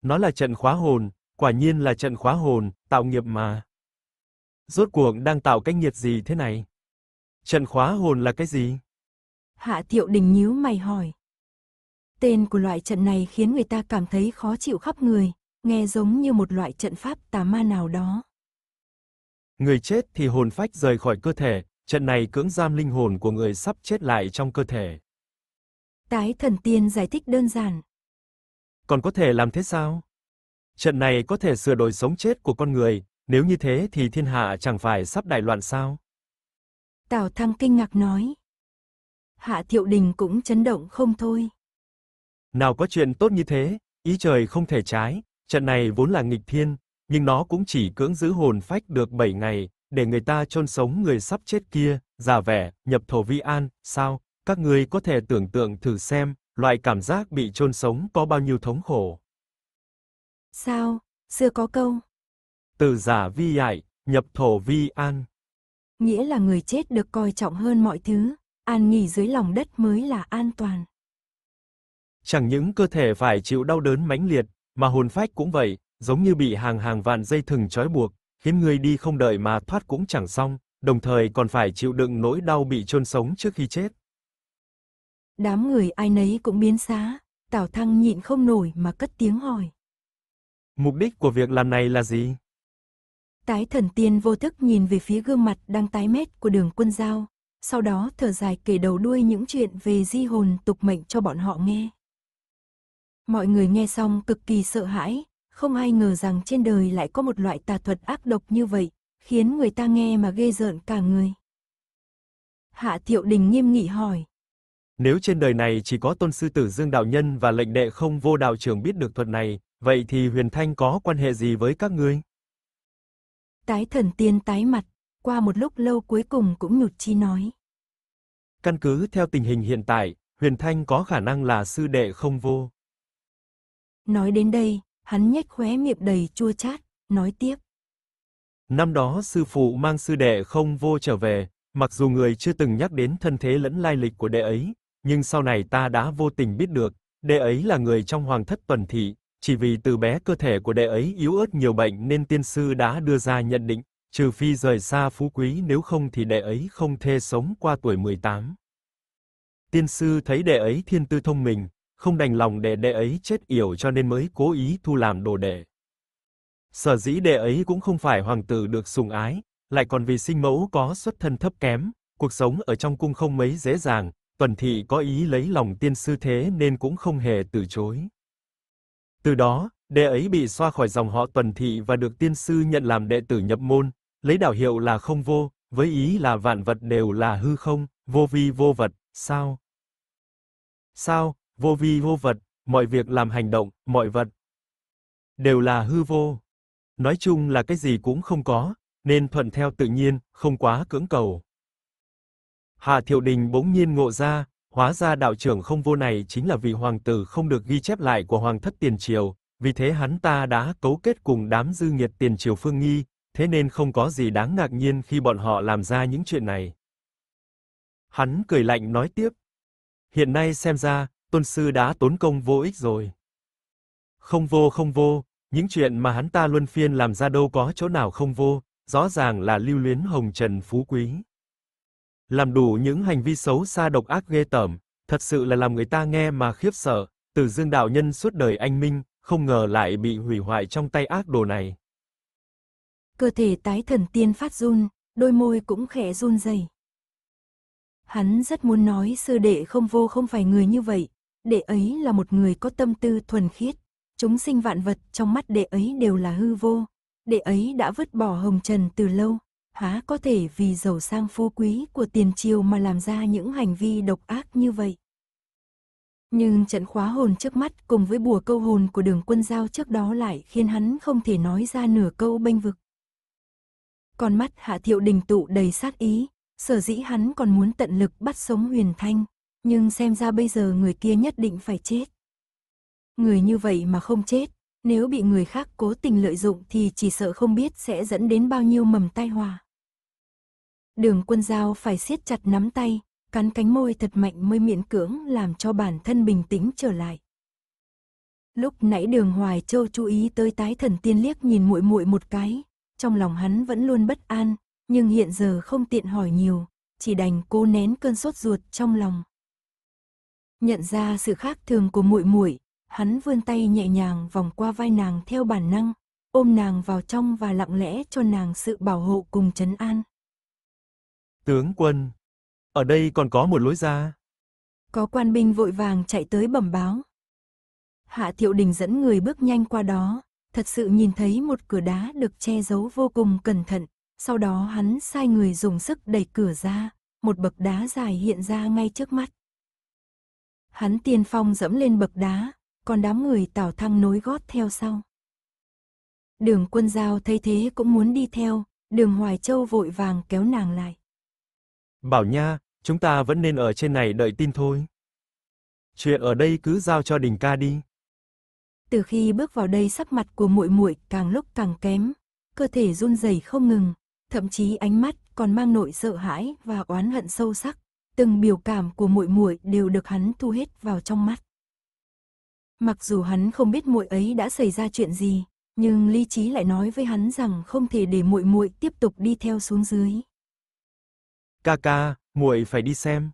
Nó là trận khóa hồn, quả nhiên là trận khóa hồn, tạo nghiệp mà. Rốt cuộc đang tạo cái nhiệt gì thế này? Trận khóa hồn là cái gì? Hạ Tiệu Đình nhíu mày hỏi. Tên của loại trận này khiến người ta cảm thấy khó chịu khắp người, nghe giống như một loại trận pháp tà ma nào đó. Người chết thì hồn phách rời khỏi cơ thể, trận này cưỡng giam linh hồn của người sắp chết lại trong cơ thể. Tái thần tiên giải thích đơn giản. Còn có thể làm thế sao? Trận này có thể sửa đổi sống chết của con người, nếu như thế thì thiên hạ chẳng phải sắp đại loạn sao? Tào Thăng kinh ngạc nói. Hạ Thiệu Đình cũng chấn động không thôi. Nào có chuyện tốt như thế, ý trời không thể trái, trận này vốn là nghịch thiên, nhưng nó cũng chỉ cưỡng giữ hồn phách được 7 ngày, để người ta chôn sống người sắp chết kia, già vẻ, nhập thổ vi an, sao? Các người có thể tưởng tượng thử xem, loại cảm giác bị chôn sống có bao nhiêu thống khổ. Sao, xưa có câu, từ giả vi hại, nhập thổ vi an. Nghĩa là người chết được coi trọng hơn mọi thứ, an nghỉ dưới lòng đất mới là an toàn. Chẳng những cơ thể phải chịu đau đớn mãnh liệt, mà hồn phách cũng vậy, giống như bị hàng hàng vạn dây thừng trói buộc, khiến người đi không đợi mà thoát cũng chẳng xong, đồng thời còn phải chịu đựng nỗi đau bị chôn sống trước khi chết. Đám người ai nấy cũng biến xá, Tào Thăng nhịn không nổi mà cất tiếng hỏi. Mục đích của việc làm này là gì? Tái thần tiên vô thức nhìn về phía gương mặt đang tái mét của đường quân giao, sau đó thở dài kể đầu đuôi những chuyện về di hồn tục mệnh cho bọn họ nghe. Mọi người nghe xong cực kỳ sợ hãi, không ai ngờ rằng trên đời lại có một loại tà thuật ác độc như vậy, khiến người ta nghe mà ghê rợn cả người. Hạ Thiệu Đình nghiêm nghị hỏi. Nếu trên đời này chỉ có tôn sư tử Dương Đạo Nhân và lệnh đệ không vô đạo trưởng biết được thuật này, vậy thì Huyền Thanh có quan hệ gì với các ngươi? Tái thần tiên tái mặt, qua một lúc lâu cuối cùng cũng nhụt chi nói. Căn cứ theo tình hình hiện tại, Huyền Thanh có khả năng là sư đệ không vô. Nói đến đây, hắn nhếch khóe miệng đầy chua chát, nói tiếp. Năm đó sư phụ mang sư đệ không vô trở về, mặc dù người chưa từng nhắc đến thân thế lẫn lai lịch của đệ ấy, nhưng sau này ta đã vô tình biết được, đệ ấy là người trong hoàng thất tuần thị, chỉ vì từ bé cơ thể của đệ ấy yếu ớt nhiều bệnh nên tiên sư đã đưa ra nhận định, trừ phi rời xa phú quý nếu không thì đệ ấy không thể sống qua tuổi 18. Tiên sư thấy đệ ấy thiên tư thông minh, không đành lòng để đệ ấy chết yểu cho nên mới cố ý thu làm đồ đệ. Sở dĩ đệ ấy cũng không phải hoàng tử được sủng ái, lại còn vì sinh mẫu có xuất thân thấp kém, cuộc sống ở trong cung không mấy dễ dàng, Tuần thị có ý lấy lòng tiên sư thế nên cũng không hề từ chối. Từ đó, đệ ấy bị xoa khỏi dòng họ Tuần Thị và được tiên sư nhận làm đệ tử nhập môn, lấy đạo hiệu là không vô, với ý là vạn vật đều là hư không, vô vi vô vật, sao? Sao, vô vi vô vật, mọi việc làm hành động, mọi vật đều là hư vô. Nói chung là cái gì cũng không có, nên thuận theo tự nhiên, không quá cưỡng cầu. Hà Thiệu Đình bỗng nhiên ngộ ra, Hóa ra đạo trưởng không vô này chính là vị hoàng tử không được ghi chép lại của hoàng thất tiền triều, vì thế hắn ta đã cấu kết cùng đám dư nghiệt tiền triều Phương Nghi, thế nên không có gì đáng ngạc nhiên khi bọn họ làm ra những chuyện này. Hắn cười lạnh nói tiếp. Hiện nay xem ra, tôn sư đã tốn công vô ích rồi. Không vô không vô, những chuyện mà hắn ta luân phiên làm ra đâu có chỗ nào không vô, rõ ràng là lưu luyến hồng trần phú quý làm đủ những hành vi xấu xa độc ác ghê tởm, thật sự là làm người ta nghe mà khiếp sợ, Từ Dương đạo nhân suốt đời anh minh, không ngờ lại bị hủy hoại trong tay ác đồ này. Cơ thể tái thần tiên phát run, đôi môi cũng khẽ run rẩy. Hắn rất muốn nói sư đệ không vô không phải người như vậy, đệ ấy là một người có tâm tư thuần khiết, chúng sinh vạn vật trong mắt đệ ấy đều là hư vô, đệ ấy đã vứt bỏ hồng trần từ lâu, há có thể vì giàu sang phú quý của tiền triều mà làm ra những hành vi độc ác như vậy. Nhưng trận khóa hồn trước mắt cùng với bùa câu hồn của đường quân giao trước đó lại khiến hắn không thể nói ra nửa câu bênh vực. Còn mắt hạ thiệu đình tụ đầy sát ý, sở dĩ hắn còn muốn tận lực bắt sống huyền thanh, nhưng xem ra bây giờ người kia nhất định phải chết. Người như vậy mà không chết, nếu bị người khác cố tình lợi dụng thì chỉ sợ không biết sẽ dẫn đến bao nhiêu mầm tai họa. Đường quân giao phải siết chặt nắm tay, cắn cánh môi thật mạnh mới miễn cưỡng làm cho bản thân bình tĩnh trở lại. Lúc nãy Đường Hoài Châu chú ý tới tái thần tiên liếc nhìn muội muội một cái, trong lòng hắn vẫn luôn bất an, nhưng hiện giờ không tiện hỏi nhiều, chỉ đành cố nén cơn sốt ruột trong lòng. Nhận ra sự khác thường của muội muội, hắn vươn tay nhẹ nhàng vòng qua vai nàng theo bản năng, ôm nàng vào trong và lặng lẽ cho nàng sự bảo hộ cùng trấn an. Tướng quân, ở đây còn có một lối ra. Có quan binh vội vàng chạy tới bẩm báo. Hạ Thiệu Đình dẫn người bước nhanh qua đó, thật sự nhìn thấy một cửa đá được che giấu vô cùng cẩn thận, sau đó hắn sai người dùng sức đẩy cửa ra, một bậc đá dài hiện ra ngay trước mắt. Hắn tiên phong dẫm lên bậc đá, còn đám người tảo thăng nối gót theo sau. Đường quân giao thấy thế cũng muốn đi theo, đường Hoài Châu vội vàng kéo nàng lại. Bảo nha, chúng ta vẫn nên ở trên này đợi tin thôi. Chuyện ở đây cứ giao cho đình ca đi. Từ khi bước vào đây sắc mặt của muội muội càng lúc càng kém, cơ thể run rẩy không ngừng, thậm chí ánh mắt còn mang nội sợ hãi và oán hận sâu sắc, từng biểu cảm của muội muội đều được hắn thu hết vào trong mắt. Mặc dù hắn không biết muội ấy đã xảy ra chuyện gì, nhưng lý trí lại nói với hắn rằng không thể để muội muội tiếp tục đi theo xuống dưới. "Ca ca, muội phải đi xem."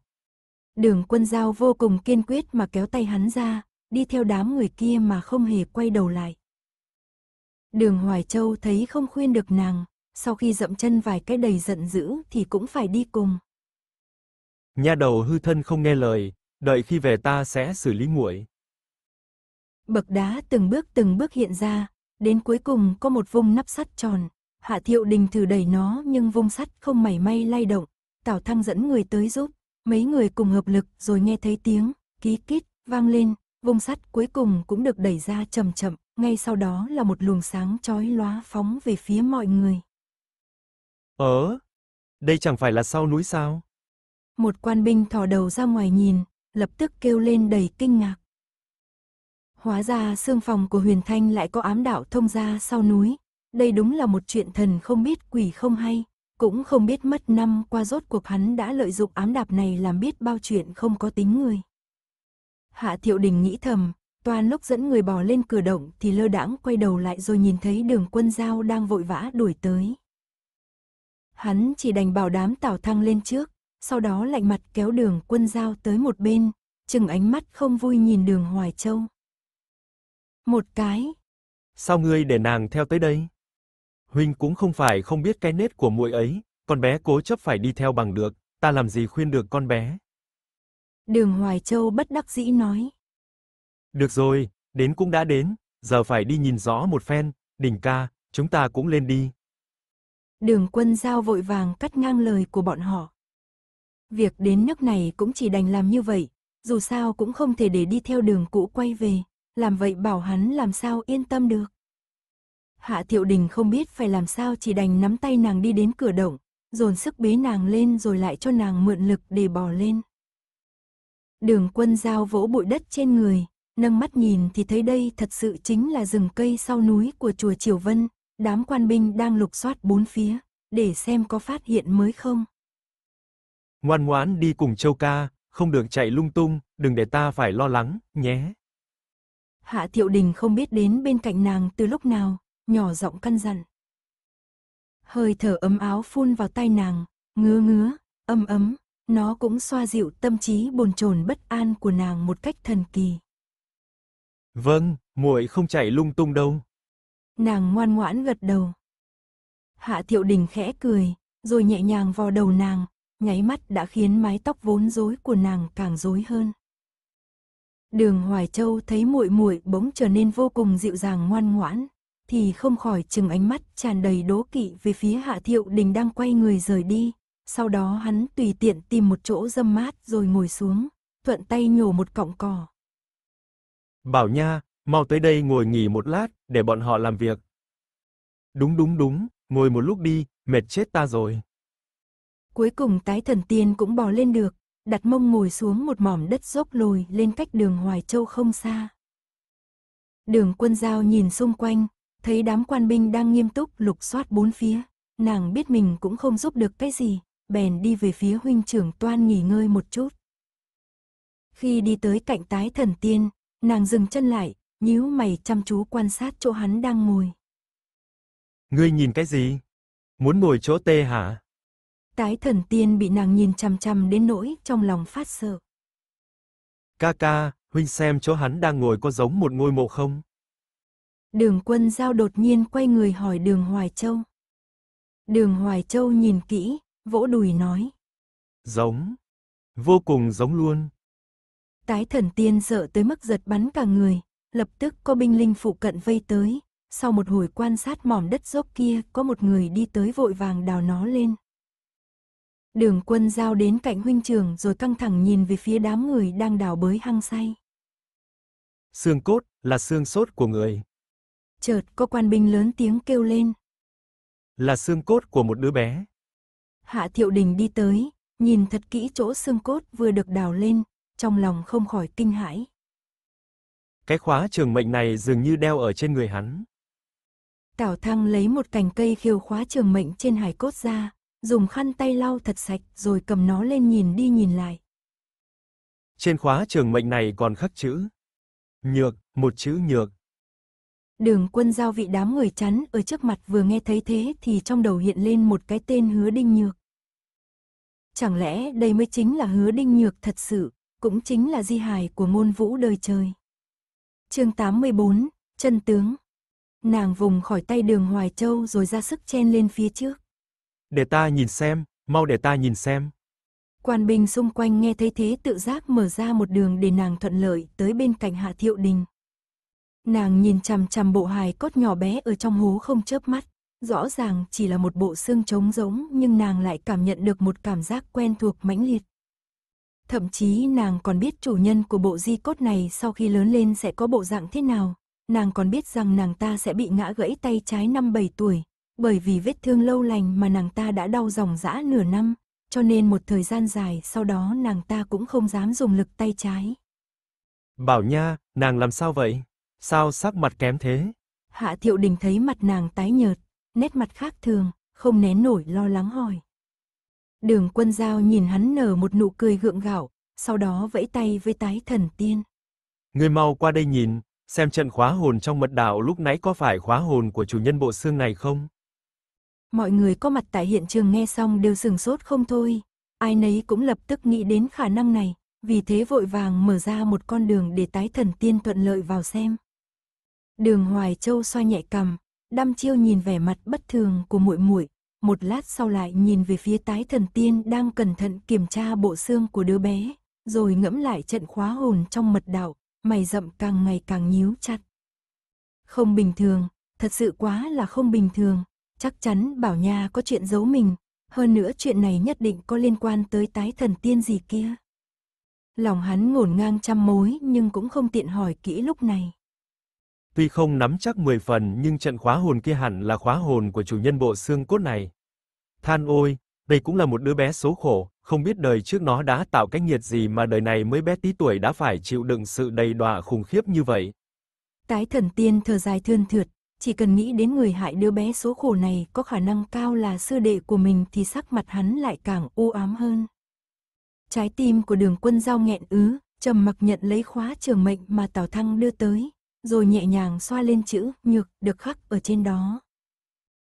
Đường Quân Dao vô cùng kiên quyết mà kéo tay hắn ra, đi theo đám người kia mà không hề quay đầu lại. Đường Hoài Châu thấy không khuyên được nàng, sau khi dậm chân vài cái đầy giận dữ thì cũng phải đi cùng. Nha đầu hư thân không nghe lời, đợi khi về ta sẽ xử lý muội. Bậc đá từng bước từng bước hiện ra, đến cuối cùng có một vung nắp sắt tròn. Hạ thiệu đình thử đẩy nó nhưng vung sắt không mảy may lay động. Tào thăng dẫn người tới giúp, mấy người cùng hợp lực rồi nghe thấy tiếng, ký kít, vang lên, vung sắt cuối cùng cũng được đẩy ra chậm chậm, ngay sau đó là một luồng sáng chói lóa phóng về phía mọi người. Ờ, đây chẳng phải là sau núi sao? Một quan binh thò đầu ra ngoài nhìn, lập tức kêu lên đầy kinh ngạc. Hóa ra xương phòng của Huyền Thanh lại có ám đạo thông ra sau núi. Đây đúng là một chuyện thần không biết quỷ không hay. Cũng không biết mất năm qua rốt cuộc hắn đã lợi dụng ám đạp này làm biết bao chuyện không có tính người. Hạ Thiệu Đình nghĩ thầm, toàn lúc dẫn người bò lên cửa động thì lơ đãng quay đầu lại rồi nhìn thấy đường quân giao đang vội vã đuổi tới. Hắn chỉ đành bảo đám tảo thăng lên trước, sau đó lạnh mặt kéo đường quân giao tới một bên, chừng ánh mắt không vui nhìn đường Hoài Châu. Một cái. Sao ngươi để nàng theo tới đây? Huynh cũng không phải không biết cái nết của muội ấy, con bé cố chấp phải đi theo bằng được, ta làm gì khuyên được con bé. Đường Hoài Châu bất đắc dĩ nói. Được rồi, đến cũng đã đến, giờ phải đi nhìn rõ một phen, Đình ca, chúng ta cũng lên đi. Đường Quân Giao vội vàng cắt ngang lời của bọn họ. Việc đến nước này cũng chỉ đành làm như vậy, dù sao cũng không thể để đi theo đường cũ quay về làm vậy bảo hắn làm sao yên tâm được. Hạ Thiệu Đình không biết phải làm sao chỉ đành nắm tay nàng đi đến cửa động, dồn sức bế nàng lên rồi lại cho nàng mượn lực để bò lên. Đường quân giao vỗ bụi đất trên người, nâng mắt nhìn thì thấy đây thật sự chính là rừng cây sau núi của chùa Triều Vân, đám quan binh đang lục soát bốn phía, để xem có phát hiện mới không. Ngoan ngoãn đi cùng châu ca, không được chạy lung tung, đừng để ta phải lo lắng, nhé. Hạ Thiệu Đình không biết đến bên cạnh nàng từ lúc nào, nhỏ giọng căn dặn. Hơi thở ấm áo phun vào tay nàng, ngứa ngứa, âm ấm, nó cũng xoa dịu tâm trí bồn chồn bất an của nàng một cách thần kỳ. Vâng, muội không chảy lung tung đâu. Nàng ngoan ngoãn gật đầu. Hạ Thiệu Đình khẽ cười, rồi nhẹ nhàng vò đầu nàng, nháy mắt đã khiến mái tóc vốn rối của nàng càng rối hơn. Đường Hoài Châu thấy muội muội bỗng trở nên vô cùng dịu dàng ngoan ngoãn, thì không khỏi chừng ánh mắt tràn đầy đố kỵ về phía Hạ Thiệu Đình đang quay người rời đi. Sau đó hắn tùy tiện tìm một chỗ dâm mát rồi ngồi xuống, thuận tay nhổ một cọng cỏ. Bảo nha, mau tới đây ngồi nghỉ một lát, để bọn họ làm việc. Đúng đúng đúng, ngồi một lúc đi, mệt chết ta rồi. Cuối cùng tái thần tiên cũng bò lên được, đặt mông ngồi xuống một mỏm đất dốc lồi lên cách đường Hoài Châu không xa. Đường quân giao nhìn xung quanh, thấy đám quan binh đang nghiêm túc lục soát bốn phía, nàng biết mình cũng không giúp được cái gì, bèn đi về phía huynh trưởng toan nghỉ ngơi một chút. Khi đi tới cạnh tái thần tiên, nàng dừng chân lại, nhíu mày chăm chú quan sát chỗ hắn đang ngồi. Ngươi nhìn cái gì? Muốn ngồi chỗ tê hả? Tái thần tiên bị nàng nhìn chằm chằm đến nỗi trong lòng phát sợ. Ca ca, huynh xem chỗ hắn đang ngồi có giống một ngôi mộ không? Đường quân giao đột nhiên quay người hỏi đường Hoài Châu. Đường Hoài Châu nhìn kỹ, vỗ đùi nói. Giống. Vô cùng giống luôn. Tái thần tiên sợ tới mức giật bắn cả người, lập tức có binh linh phụ cận vây tới. Sau một hồi quan sát mỏm đất dốc kia, có một người đi tới vội vàng đào nó lên. Đường quân giao đến cạnh huynh trường rồi căng thẳng nhìn về phía đám người đang đào bới hăng say. Xương cốt là xương sốt của người. Chợt có quan binh lớn tiếng kêu lên. Là xương cốt của một đứa bé. Hạ thiệu đình đi tới, nhìn thật kỹ chỗ xương cốt vừa được đào lên, trong lòng không khỏi kinh hãi. Cái khóa trường mệnh này dường như đeo ở trên người hắn. Tảo Thăng lấy một cành cây khiêu khóa trường mệnh trên hải cốt ra, dùng khăn tay lau thật sạch rồi cầm nó lên nhìn đi nhìn lại. Trên khóa trường mệnh này còn khắc chữ. Nhược, một chữ nhược. Đường quân giao vị đám người chắn ở trước mặt vừa nghe thấy thế thì trong đầu hiện lên một cái tên hứa đinh nhược. Chẳng lẽ đây mới chính là hứa đinh nhược thật sự, cũng chính là di hài của môn vũ đời trời. chương 84, chân tướng. Nàng vùng khỏi tay đường Hoài Châu rồi ra sức chen lên phía trước. Để ta nhìn xem, mau để ta nhìn xem. Quan binh xung quanh nghe thấy thế tự giác mở ra một đường để nàng thuận lợi tới bên cạnh Hạ Thiệu Đình. Nàng nhìn chằm chằm bộ hài cốt nhỏ bé ở trong hố không chớp mắt, rõ ràng chỉ là một bộ xương trống rỗng nhưng nàng lại cảm nhận được một cảm giác quen thuộc mãnh liệt. Thậm chí nàng còn biết chủ nhân của bộ di cốt này sau khi lớn lên sẽ có bộ dạng thế nào, nàng còn biết rằng nàng ta sẽ bị ngã gãy tay trái năm 7 tuổi, bởi vì vết thương lâu lành mà nàng ta đã đau dòng dã nửa năm, cho nên một thời gian dài sau đó nàng ta cũng không dám dùng lực tay trái. Bảo Nha, nàng làm sao vậy? Sao sắc mặt kém thế? Hạ Thiệu Đình thấy mặt nàng tái nhợt, nét mặt khác thường, không nén nổi lo lắng hỏi. Đường quân giao nhìn hắn nở một nụ cười gượng gạo, sau đó vẫy tay với tái thần tiên. Người mau qua đây nhìn, xem trận khóa hồn trong mật đạo lúc nãy có phải khóa hồn của chủ nhân bộ xương này không? Mọi người có mặt tại hiện trường nghe xong đều sừng sốt không thôi. Ai nấy cũng lập tức nghĩ đến khả năng này, vì thế vội vàng mở ra một con đường để tái thần tiên thuận lợi vào xem. Đường Hoài Châu xoay nhẹ cầm, đăm chiêu nhìn vẻ mặt bất thường của muội muội, một lát sau lại nhìn về phía tái thần tiên đang cẩn thận kiểm tra bộ xương của đứa bé, rồi ngẫm lại trận khóa hồn trong mật đạo, mày rậm càng ngày càng nhíu chặt. Không bình thường, thật sự quá là không bình thường, Chắc chắn Bảo Nha có chuyện giấu mình, hơn nữa chuyện này nhất định có liên quan tới tái thần tiên gì kia. Lòng hắn ngổn ngang trăm mối nhưng cũng không tiện hỏi kỹ lúc này. Tuy không nắm chắc 10 phần nhưng trận khóa hồn kia hẳn là khóa hồn của chủ nhân bộ xương cốt này. Than ôi, đây cũng là một đứa bé số khổ, không biết đời trước nó đã tạo cách nghiệt gì mà đời này mới bé tí tuổi đã phải chịu đựng sự đầy đọa khủng khiếp như vậy. Tái thần tiên thở dài thương thượt, chỉ cần nghĩ đến người hại đứa bé số khổ này có khả năng cao là sư đệ của mình thì sắc mặt hắn lại càng u ám hơn. Trái tim của đường quân giao nghẹn ứ, trầm mặc nhận lấy khóa trường mệnh mà Tào Thăng đưa tới, rồi nhẹ nhàng xoa lên chữ nhược được khắc ở trên đó.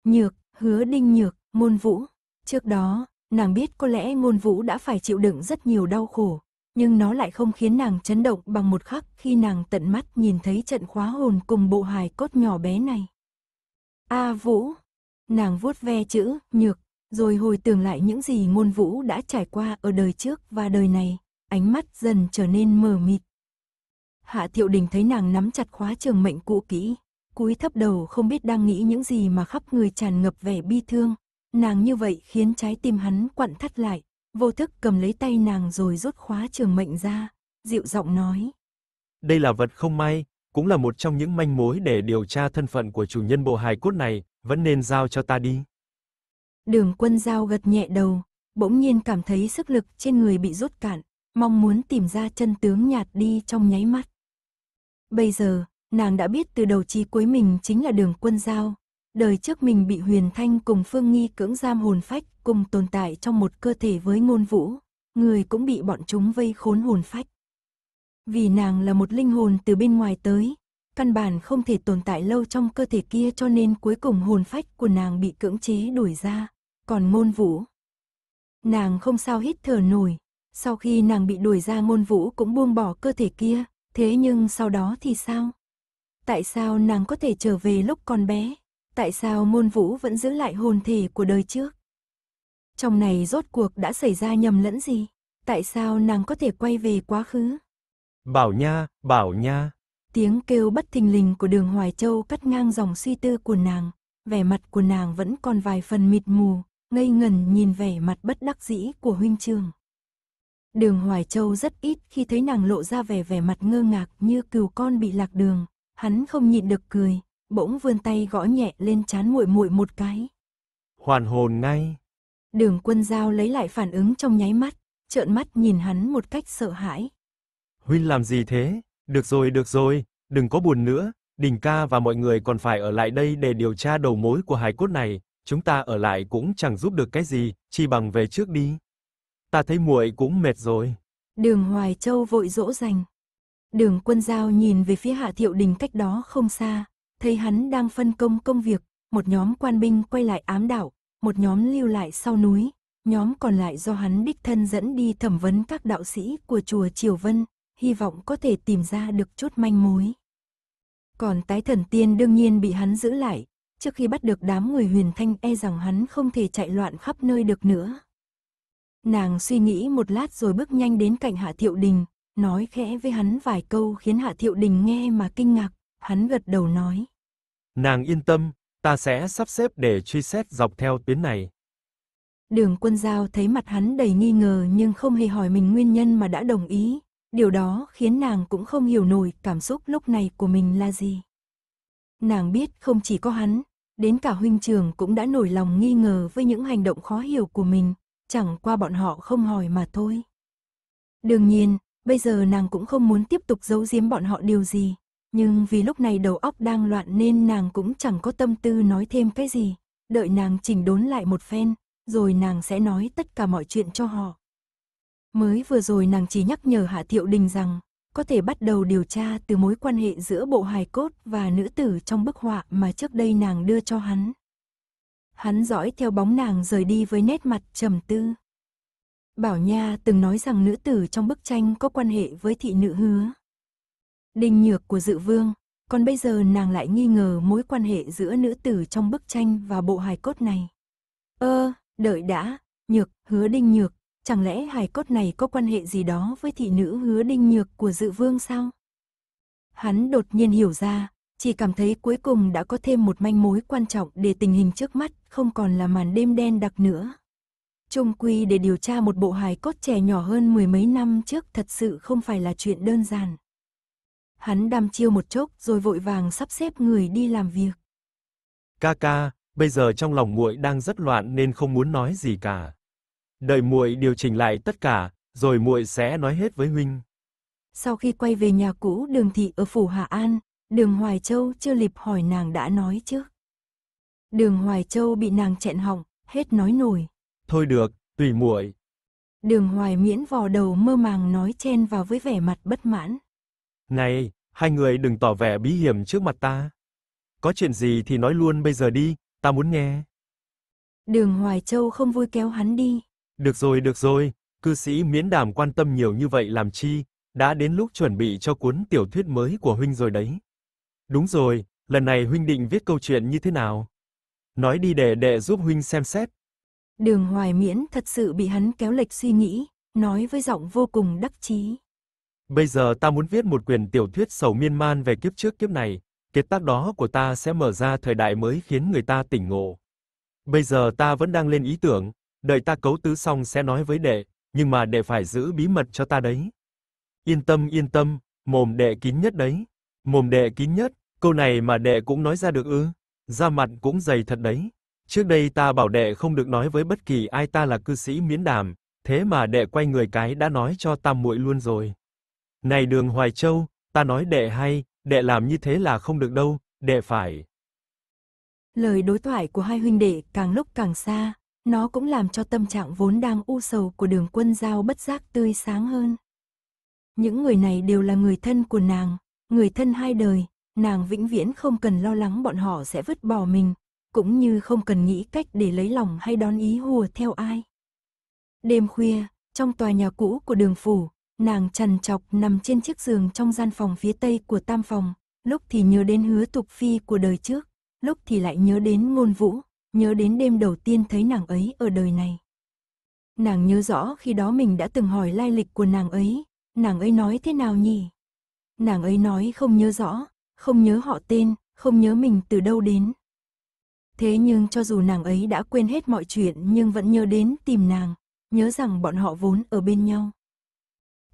Nhược, hứa đinh nhược, ngôn vũ. Trước đó, nàng biết có lẽ ngôn vũ đã phải chịu đựng rất nhiều đau khổ, nhưng nó lại không khiến nàng chấn động bằng một khắc khi nàng tận mắt nhìn thấy trận khóa hồn cùng bộ hài cốt nhỏ bé này. A Vũ, nàng vuốt ve chữ nhược, rồi hồi tưởng lại những gì ngôn Vũ đã trải qua ở đời trước và đời này, ánh mắt dần trở nên mờ mịt. Hạ Thiệu Đình thấy nàng nắm chặt khóa trường mệnh cũ kỹ, cúi thấp đầu không biết đang nghĩ những gì mà khắp người tràn ngập vẻ bi thương, nàng như vậy khiến trái tim hắn quặn thắt lại, Vô thức cầm lấy tay nàng rồi rút khóa trường mệnh ra, dịu giọng nói. Đây là vật không may, cũng là một trong những manh mối để điều tra thân phận của chủ nhân bộ hài cốt này, vẫn nên giao cho ta đi. Đường quân giao gật nhẹ đầu, bỗng nhiên cảm thấy sức lực trên người bị rút cạn, mong muốn tìm ra chân tướng nhạt đi trong nháy mắt. Bây giờ, nàng đã biết từ đầu chí cuối mình chính là đường quân giao. Đời trước mình bị Huyền Thanh cùng Phương Nghi cưỡng giam hồn phách cùng tồn tại trong một cơ thể với ngôn vũ, người cũng bị bọn chúng vây khốn hồn phách. Vì nàng là một linh hồn từ bên ngoài tới, căn bản không thể tồn tại lâu trong cơ thể kia cho nên cuối cùng hồn phách của nàng bị cưỡng chế đuổi ra, còn ngôn vũ. Nàng không sao hít thở nổi, sau khi nàng bị đuổi ra ngôn vũ cũng buông bỏ cơ thể kia, thế nhưng sau đó thì sao? Tại sao nàng có thể trở về lúc còn bé? Tại sao ngôn vũ vẫn giữ lại hồn thể của đời trước? Trong này rốt cuộc đã xảy ra nhầm lẫn gì? Tại sao nàng có thể quay về quá khứ? Bảo nha, bảo nha. Tiếng kêu bất thình lình của đường Hoài Châu cắt ngang dòng suy tư của nàng. Vẻ mặt của nàng vẫn còn vài phần mịt mù, ngây ngần nhìn vẻ mặt bất đắc dĩ của huynh trường. Đường Hoài Châu rất ít khi thấy nàng lộ ra vẻ vẻ mặt ngơ ngạc như cừu con bị lạc đường, hắn không nhịn được cười, bỗng vươn tay gõ nhẹ lên chán muội muội một cái. Hoàn hồn ngay. Đường quân giao lấy lại phản ứng trong nháy mắt, trợn mắt nhìn hắn một cách sợ hãi. Huynh làm gì thế? Được rồi, được rồi, đừng có buồn nữa, Đình ca và mọi người còn phải ở lại đây để điều tra đầu mối của hài cốt này, chúng ta ở lại cũng chẳng giúp được cái gì, chỉ bằng về trước đi. Ta thấy muội cũng mệt rồi. Đường Hoài Châu vội dỗ dành. Đường Quân Giao nhìn về phía Hạ Thiệu Đình cách đó không xa, thấy hắn đang phân công công việc, một nhóm quan binh quay lại ám đảo, một nhóm lưu lại sau núi, nhóm còn lại do hắn đích thân dẫn đi thẩm vấn các đạo sĩ của chùa Triều Vân, hy vọng có thể tìm ra được chút manh mối. Còn tái thần tiên đương nhiên bị hắn giữ lại, trước khi bắt được đám người huyền thanh e rằng hắn không thể chạy loạn khắp nơi được nữa. Nàng suy nghĩ một lát rồi bước nhanh đến cạnh Hạ Thiệu Đình, nói khẽ với hắn vài câu khiến Hạ Thiệu Đình nghe mà kinh ngạc, hắn gật đầu nói. Nàng yên tâm, ta sẽ sắp xếp để truy xét dọc theo tuyến này. Đường quân giao thấy mặt hắn đầy nghi ngờ nhưng không hề hỏi mình nguyên nhân mà đã đồng ý. Điều đó khiến nàng cũng không hiểu nổi cảm xúc lúc này của mình là gì. Nàng biết không chỉ có hắn, đến cả huynh trường cũng đã nổi lòng nghi ngờ với những hành động khó hiểu của mình, chẳng qua bọn họ không hỏi mà thôi. Đương nhiên, bây giờ nàng cũng không muốn tiếp tục giấu giếm bọn họ điều gì, nhưng vì lúc này đầu óc đang loạn nên nàng cũng chẳng có tâm tư nói thêm cái gì. Đợi nàng chỉnh đốn lại một phen, rồi nàng sẽ nói tất cả mọi chuyện cho họ. Mới vừa rồi nàng chỉ nhắc nhở Hạ Thiệu Đình rằng, có thể bắt đầu điều tra từ mối quan hệ giữa bộ hài cốt và nữ tử trong bức họa mà trước đây nàng đưa cho hắn. Hắn dõi theo bóng nàng rời đi với nét mặt trầm tư. Bảo Nha từng nói rằng nữ tử trong bức tranh có quan hệ với thị nữ hứa. Đình nhược của dự vương, còn bây giờ nàng lại nghi ngờ mối quan hệ giữa nữ tử trong bức tranh và bộ hài cốt này. Ơ, ờ, đợi đã, nhược, hứa đinh nhược, chẳng lẽ hài cốt này có quan hệ gì đó với thị nữ hứa đinh nhược của dự vương sao? Hắn đột nhiên hiểu ra, chỉ cảm thấy cuối cùng đã có thêm một manh mối quan trọng để tình hình trước mắt không còn là màn đêm đen đặc nữa. Trung quy để điều tra một bộ hài cốt trẻ nhỏ hơn mười mấy năm trước thật sự không phải là chuyện đơn giản. Hắn đăm chiêu một chốc rồi vội vàng sắp xếp người đi làm việc. Ca ca, bây giờ trong lòng muội đang rất loạn nên không muốn nói gì cả. Đợi muội điều chỉnh lại tất cả, rồi muội sẽ nói hết với huynh. Sau khi quay về nhà cũ Đường thị ở phủ hà An, Đường Hoài Châu chưa lịp hỏi nàng đã nói chứ. Đường Hoài Châu bị nàng chẹn họng, hết nói nổi. Thôi được, tùy muội. Đường Hoài Miễn vò đầu mơ màng nói chen vào với vẻ mặt bất mãn. Này, hai người đừng tỏ vẻ bí hiểm trước mặt ta. Có chuyện gì thì nói luôn bây giờ đi, ta muốn nghe. Đường Hoài Châu không vui kéo hắn đi. Được rồi, được rồi, cư sĩ miễn đàm quan tâm nhiều như vậy làm chi, đã đến lúc chuẩn bị cho cuốn tiểu thuyết mới của huynh rồi đấy. Đúng rồi, lần này huynh định viết câu chuyện như thế nào? Nói đi để đệ giúp huynh xem xét. Đường Hoài Miễn thật sự bị hắn kéo lệch suy nghĩ, nói với giọng vô cùng đắc chí. Bây giờ ta muốn viết một quyển tiểu thuyết sầu miên man về kiếp trước kiếp này, kiệt tác đó của ta sẽ mở ra thời đại mới khiến người ta tỉnh ngộ. Bây giờ ta vẫn đang lên ý tưởng, đợi ta cấu tứ xong sẽ nói với đệ, nhưng mà đệ phải giữ bí mật cho ta đấy. Yên tâm yên tâm, mồm đệ kín nhất đấy. Mồm đệ kín nhất, câu này mà đệ cũng nói ra được ư? Da mặt cũng dày thật đấy. Trước đây ta bảo đệ không được nói với bất kỳ ai ta là cư sĩ miễn đàm, thế mà đệ quay người cái đã nói cho tam muội luôn rồi. Này đường Hoài Châu, ta nói đệ hay, đệ làm như thế là không được đâu, đệ phải. Lời đối thoại của hai huynh đệ càng lúc càng xa, nó cũng làm cho tâm trạng vốn đang u sầu của đường quân giao bất giác tươi sáng hơn. Những người này đều là người thân của nàng, người thân hai đời, nàng vĩnh viễn không cần lo lắng bọn họ sẽ vứt bỏ mình, cũng như không cần nghĩ cách để lấy lòng hay đón ý hùa theo ai. Đêm khuya, trong tòa nhà cũ của đường phủ, Nàng trần chọc nằm trên chiếc giường trong gian phòng phía tây của tam phòng, lúc thì nhớ đến hứa tục phi của đời trước, lúc thì lại nhớ đến ngôn vũ, nhớ đến đêm đầu tiên thấy nàng ấy ở đời này. Nàng nhớ rõ khi đó mình đã từng hỏi lai lịch của nàng ấy, nàng ấy nói thế nào nhỉ? Nàng ấy nói không nhớ rõ, không nhớ họ tên, không nhớ mình từ đâu đến. Thế nhưng cho dù nàng ấy đã quên hết mọi chuyện nhưng vẫn nhớ đến tìm nàng, nhớ rằng bọn họ vốn ở bên nhau.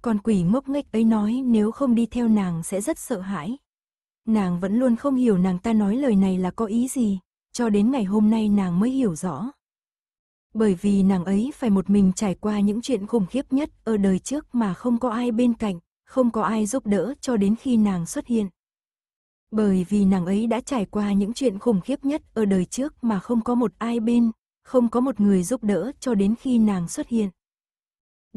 Con quỷ ngốc nghếch ấy nói nếu không đi theo nàng sẽ rất sợ hãi. Nàng vẫn luôn không hiểu nàng ta nói lời này là có ý gì, cho đến ngày hôm nay nàng mới hiểu rõ. Bởi vì nàng ấy phải một mình trải qua những chuyện khủng khiếp nhất ở đời trước mà không có ai bên cạnh, không có ai giúp đỡ cho đến khi nàng xuất hiện. Bởi vì nàng ấy đã trải qua những chuyện khủng khiếp nhất ở đời trước mà không có một ai bên, không có một người giúp đỡ cho đến khi nàng xuất hiện.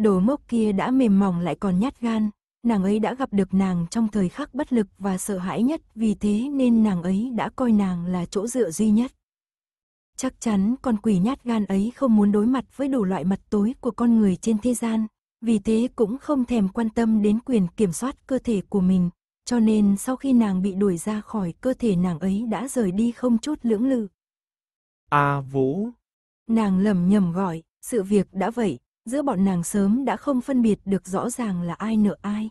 Đồ mốc kia đã mềm mỏng lại còn nhát gan, nàng ấy đã gặp được nàng trong thời khắc bất lực và sợ hãi nhất, vì thế nên nàng ấy đã coi nàng là chỗ dựa duy nhất. Chắc chắn con quỷ nhát gan ấy không muốn đối mặt với đủ loại mặt tối của con người trên thế gian, vì thế cũng không thèm quan tâm đến quyền kiểm soát cơ thể của mình, cho nên sau khi nàng bị đuổi ra khỏi cơ thể nàng ấy đã rời đi không chút lưỡng lự. A à, Vũ! Nàng lầm nhầm gọi, sự việc đã vậy, giữa bọn nàng sớm đã không phân biệt được rõ ràng là ai nợ ai.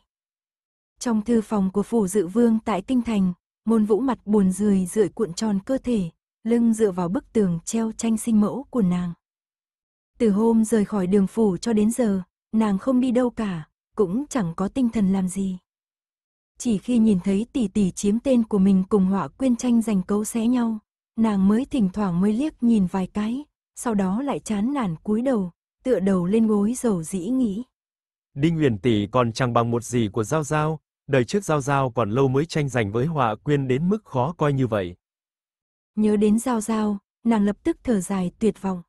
Trong thư phòng của phủ dự vương tại kinh Thành, môn vũ mặt buồn rười rượi cuộn tròn cơ thể, lưng dựa vào bức tường treo tranh sinh mẫu của nàng. Từ hôm rời khỏi đường phủ cho đến giờ, nàng không đi đâu cả, cũng chẳng có tinh thần làm gì. Chỉ khi nhìn thấy tỷ tỷ chiếm tên của mình cùng họa quyên tranh giành cấu xé nhau, nàng mới thỉnh thoảng mới liếc nhìn vài cái, sau đó lại chán nản cúi đầu, tựa đầu lên gối rầu rĩ nghĩ. Đinh Uyển tỷ còn chẳng bằng một gì của Giao Giao, đời trước Giao Giao còn lâu mới tranh giành với Họa Quyên đến mức khó coi như vậy. Nhớ đến Giao Giao, nàng lập tức thở dài tuyệt vọng.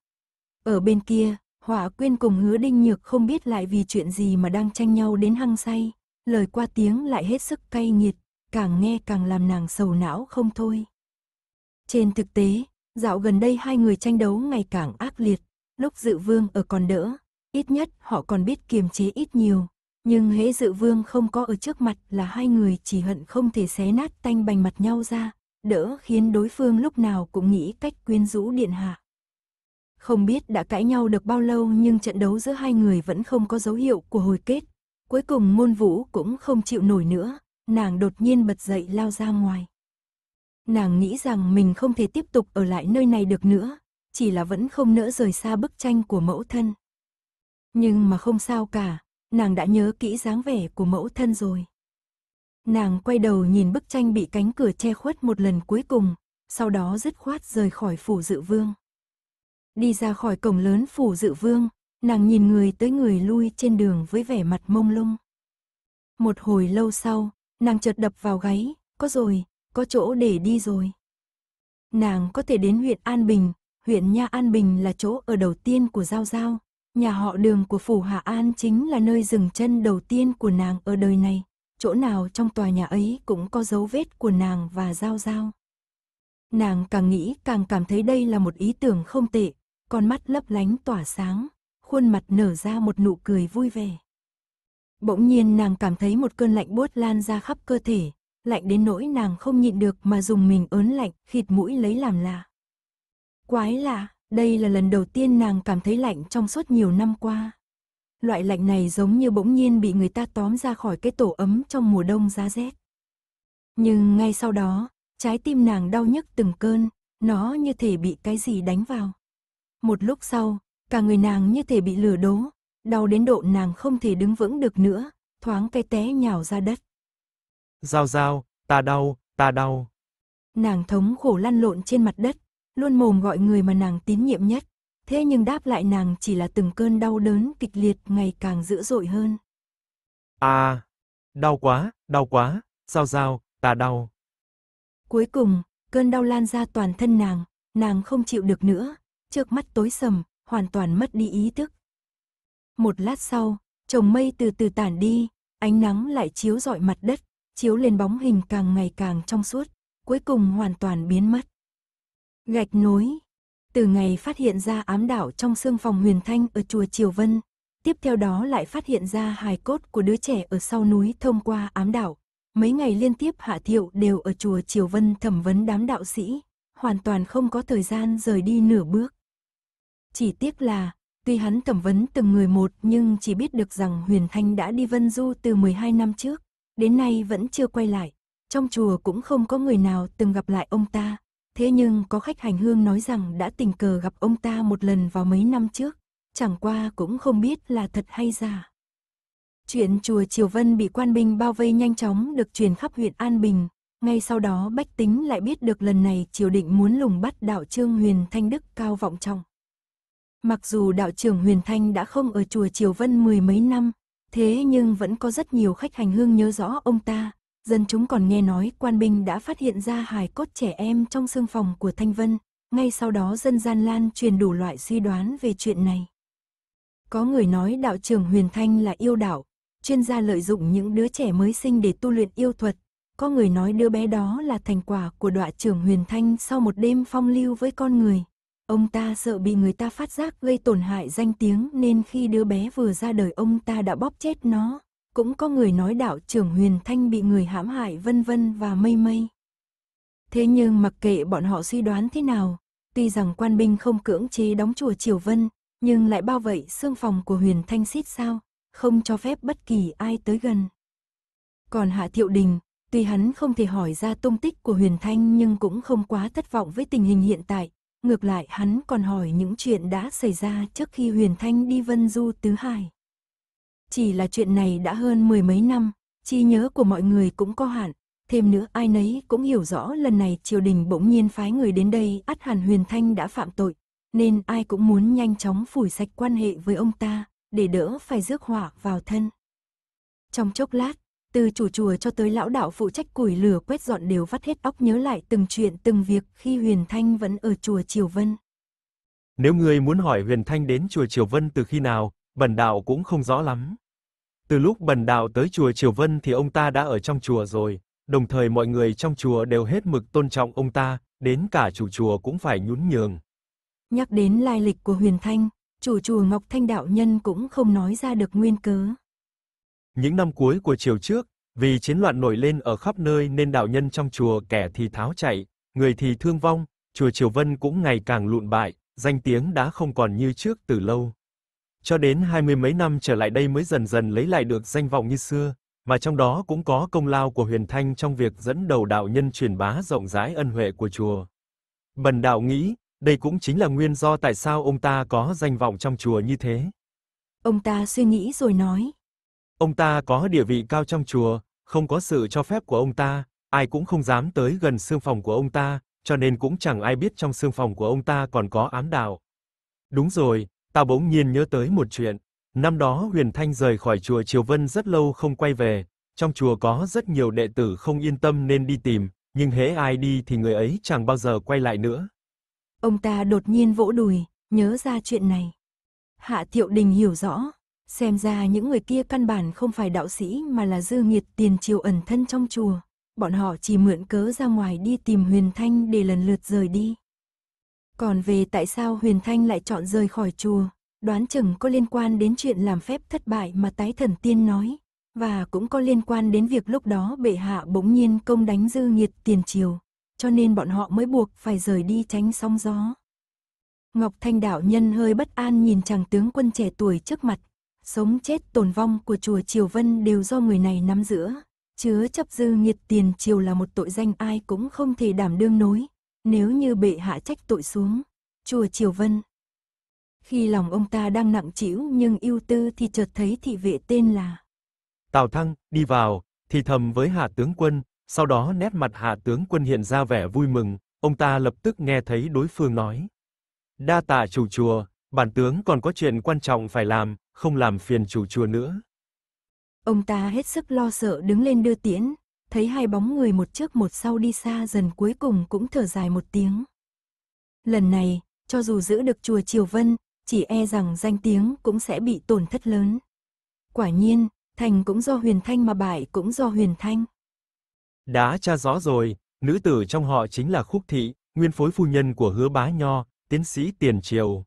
Ở bên kia, Họa Quyên cùng hứa Đinh Nhược không biết lại vì chuyện gì mà đang tranh nhau đến hăng say, lời qua tiếng lại hết sức cay nghiệt, càng nghe càng làm nàng sầu não không thôi. Trên thực tế, dạo gần đây hai người tranh đấu ngày càng ác liệt, lúc dự vương ở còn đỡ, ít nhất họ còn biết kiềm chế ít nhiều. Nhưng hễ dự vương không có ở trước mặt là hai người chỉ hận không thể xé nát tanh bành mặt nhau ra, đỡ khiến đối phương lúc nào cũng nghĩ cách quyến rũ điện hạ. Không biết đã cãi nhau được bao lâu nhưng trận đấu giữa hai người vẫn không có dấu hiệu của hồi kết. Cuối cùng môn vũ cũng không chịu nổi nữa, nàng đột nhiên bật dậy lao ra ngoài. Nàng nghĩ rằng mình không thể tiếp tục ở lại nơi này được nữa, chỉ là vẫn không nỡ rời xa bức tranh của mẫu thân. Nhưng mà không sao cả, nàng đã nhớ kỹ dáng vẻ của mẫu thân rồi. Nàng quay đầu nhìn bức tranh bị cánh cửa che khuất một lần cuối cùng, sau đó dứt khoát rời khỏi phủ dự vương. Đi ra khỏi cổng lớn phủ dự vương, nàng nhìn người tới người lui trên đường với vẻ mặt mông lung. Một hồi lâu sau, nàng chợt đập vào gáy, có rồi, có chỗ để đi rồi. Nàng có thể đến huyện An Bình, huyện Nha An Bình là chỗ ở đầu tiên của Giao Giao. Nhà họ đường của Phủ Hạ An chính là nơi dừng chân đầu tiên của nàng ở đời này. Chỗ nào trong tòa nhà ấy cũng có dấu vết của nàng và Giao Giao. Nàng càng nghĩ càng cảm thấy đây là một ý tưởng không tệ, con mắt lấp lánh tỏa sáng, khuôn mặt nở ra một nụ cười vui vẻ. Bỗng nhiên nàng cảm thấy một cơn lạnh buốt lan ra khắp cơ thể, lạnh đến nỗi nàng không nhịn được mà dùng mình ớn lạnh, khịt mũi lấy làm lạ. Quái lạ, đây là lần đầu tiên nàng cảm thấy lạnh trong suốt nhiều năm qua. Loại lạnh này giống như bỗng nhiên bị người ta tóm ra khỏi cái tổ ấm trong mùa đông giá rét. Nhưng ngay sau đó, trái tim nàng đau nhức từng cơn, nó như thể bị cái gì đánh vào. Một lúc sau, cả người nàng như thể bị lửa đố, đau đến độ nàng không thể đứng vững được nữa, thoáng cái té nhào ra đất. Giao giao, ta đau, ta đau. Nàng thống khổ lăn lộn trên mặt đất, luôn mồm gọi người mà nàng tín nhiệm nhất. Thế nhưng đáp lại nàng chỉ là từng cơn đau đớn kịch liệt ngày càng dữ dội hơn. À, đau quá, đau quá, sao sao, ta đau. Cuối cùng, cơn đau lan ra toàn thân nàng, nàng không chịu được nữa, trước mắt tối sầm, hoàn toàn mất đi ý thức. Một lát sau, chồng mây từ từ tản đi, ánh nắng lại chiếu rọi mặt đất, chiếu lên bóng hình càng ngày càng trong suốt, cuối cùng hoàn toàn biến mất. Gạch nối Từ ngày phát hiện ra ám đảo trong xương phòng huyền thanh ở chùa Triều Vân, tiếp theo đó lại phát hiện ra hài cốt của đứa trẻ ở sau núi thông qua ám đảo. Mấy ngày liên tiếp Hạ Thiệu đều ở chùa Triều Vân thẩm vấn đám đạo sĩ, hoàn toàn không có thời gian rời đi nửa bước. Chỉ tiếc là, tuy hắn thẩm vấn từng người một nhưng chỉ biết được rằng Huyền Thanh đã đi Vân Du từ 12 năm trước, đến nay vẫn chưa quay lại. Trong chùa cũng không có người nào từng gặp lại ông ta, Thế nhưng có khách hành hương nói rằng đã tình cờ gặp ông ta một lần vào mấy năm trước, chẳng qua cũng không biết là thật hay giả. Chuyện chùa Triều Vân bị quan binh bao vây nhanh chóng được truyền khắp huyện An Bình, ngay sau đó bách tính lại biết được lần này triều định muốn lùng bắt đạo trương huyền thanh đức cao vọng trọng. Mặc dù đạo trưởng huyền thanh đã không ở chùa Triều Vân mười mấy năm, thế nhưng vẫn có rất nhiều khách hành hương nhớ rõ ông ta, Dân chúng còn nghe nói quan binh đã phát hiện ra hài cốt trẻ em trong xương phòng của Thanh Vân, ngay sau đó dân gian lan truyền đủ loại suy đoán về chuyện này. Có người nói đạo trưởng Huyền Thanh là yêu đạo, chuyên gia lợi dụng những đứa trẻ mới sinh để tu luyện yêu thuật. Có người nói đứa bé đó là thành quả của đạo trưởng Huyền Thanh sau một đêm phong lưu với con người. Ông ta sợ bị người ta phát giác gây tổn hại danh tiếng nên khi đứa bé vừa ra đời ông ta đã bóp chết nó. Cũng có người nói đạo trưởng Huyền Thanh bị người hãm hại vân vân và mây mây. Thế nhưng mặc kệ bọn họ suy đoán thế nào, tuy rằng quan binh không cưỡng chế đóng chùa Triều Vân, nhưng lại bao vây xương phòng của Huyền Thanh xít sao, không cho phép bất kỳ ai tới gần. Còn Hạ Thiệu Đình, tuy hắn không thể hỏi ra tung tích của Huyền Thanh nhưng cũng không quá thất vọng với tình hình hiện tại, ngược lại hắn còn hỏi những chuyện đã xảy ra trước khi Huyền Thanh đi Vân Du Tứ Hải. Chỉ là chuyện này đã hơn mười mấy năm, chi nhớ của mọi người cũng có hạn. Thêm nữa ai nấy cũng hiểu rõ lần này triều đình bỗng nhiên phái người đến đây át hàn Huyền Thanh đã phạm tội, nên ai cũng muốn nhanh chóng phủi sạch quan hệ với ông ta, để đỡ phải rước họa vào thân. Trong chốc lát, từ chủ chùa cho tới lão đạo phụ trách củi lửa quét dọn đều vắt hết óc nhớ lại từng chuyện từng việc khi Huyền Thanh vẫn ở chùa Triều Vân. Nếu người muốn hỏi Huyền Thanh đến chùa Triều Vân từ khi nào, bần đạo cũng không rõ lắm. Từ lúc bần đạo tới chùa Triều Vân thì ông ta đã ở trong chùa rồi, đồng thời mọi người trong chùa đều hết mực tôn trọng ông ta, đến cả chủ chùa cũng phải nhún nhường. Nhắc đến lai lịch của Huyền Thanh, chủ chùa Ngọc Thanh đạo nhân cũng không nói ra được nguyên cớ. Những năm cuối của triều trước, vì chiến loạn nổi lên ở khắp nơi nên đạo nhân trong chùa kẻ thì tháo chạy, người thì thương vong, chùa Triều Vân cũng ngày càng lụn bại, danh tiếng đã không còn như trước từ lâu cho đến hai mươi mấy năm trở lại đây mới dần dần lấy lại được danh vọng như xưa, mà trong đó cũng có công lao của Huyền Thanh trong việc dẫn đầu đạo nhân truyền bá rộng rãi ân huệ của chùa. Bần đạo nghĩ, đây cũng chính là nguyên do tại sao ông ta có danh vọng trong chùa như thế. Ông ta suy nghĩ rồi nói. Ông ta có địa vị cao trong chùa, không có sự cho phép của ông ta, ai cũng không dám tới gần sương phòng của ông ta, cho nên cũng chẳng ai biết trong sương phòng của ông ta còn có ám đạo. Đúng rồi, ta bỗng nhiên nhớ tới một chuyện. Năm đó Huyền Thanh rời khỏi chùa Triều Vân rất lâu không quay về, trong chùa có rất nhiều đệ tử không yên tâm nên đi tìm, nhưng hễ ai đi thì người ấy chẳng bao giờ quay lại nữa. Ông ta đột nhiên vỗ đùi, nhớ ra chuyện này. Hạ Thiệu Đình hiểu rõ, xem ra những người kia căn bản không phải đạo sĩ mà là dư nghiệt tiền triều ẩn thân trong chùa. Bọn họ chỉ mượn cớ ra ngoài đi tìm Huyền Thanh để lần lượt rời đi. Còn về tại sao Huyền Thanh lại chọn rời khỏi chùa, đoán chừng có liên quan đến chuyện làm phép thất bại mà tái thần tiên nói, và cũng có liên quan đến việc lúc đó bệ hạ bỗng nhiên công đánh dư nghiệt tiền triều, cho nên bọn họ mới buộc phải rời đi tránh sóng gió. Ngọc Thanh đạo nhân hơi bất an nhìn chàng tướng quân trẻ tuổi trước mặt, sống chết tồn vong của chùa Triều Vân đều do người này nắm giữa, chứa chấp dư nghiệt tiền triều là một tội danh ai cũng không thể đảm đương nối, nếu như bệ hạ trách tội xuống, chùa Triều Vân. Khi lòng ông ta đang nặng trĩu nhưng ưu tư thì chợt thấy thị vệ tên là Tào Thăng, đi vào, thì thầm với hạ tướng quân, sau đó nét mặt hạ tướng quân hiện ra vẻ vui mừng, ông ta lập tức nghe thấy đối phương nói. Đa tạ chủ chùa, bản tướng còn có chuyện quan trọng phải làm, không làm phiền chủ chùa nữa. Ông ta hết sức lo sợ đứng lên đưa tiễn, thấy hai bóng người một trước một sau đi xa dần cuối cùng cũng thở dài một tiếng. Lần này, cho dù giữ được chùa Triều Vân, chỉ e rằng danh tiếng cũng sẽ bị tổn thất lớn. Quả nhiên, thành cũng do huyền thanh mà bại cũng do huyền thanh. Đã tra rõ rồi, nữ tử trong họ chính là Khúc Thị, nguyên phối phu nhân của hứa bá nho, tiến sĩ tiền triều.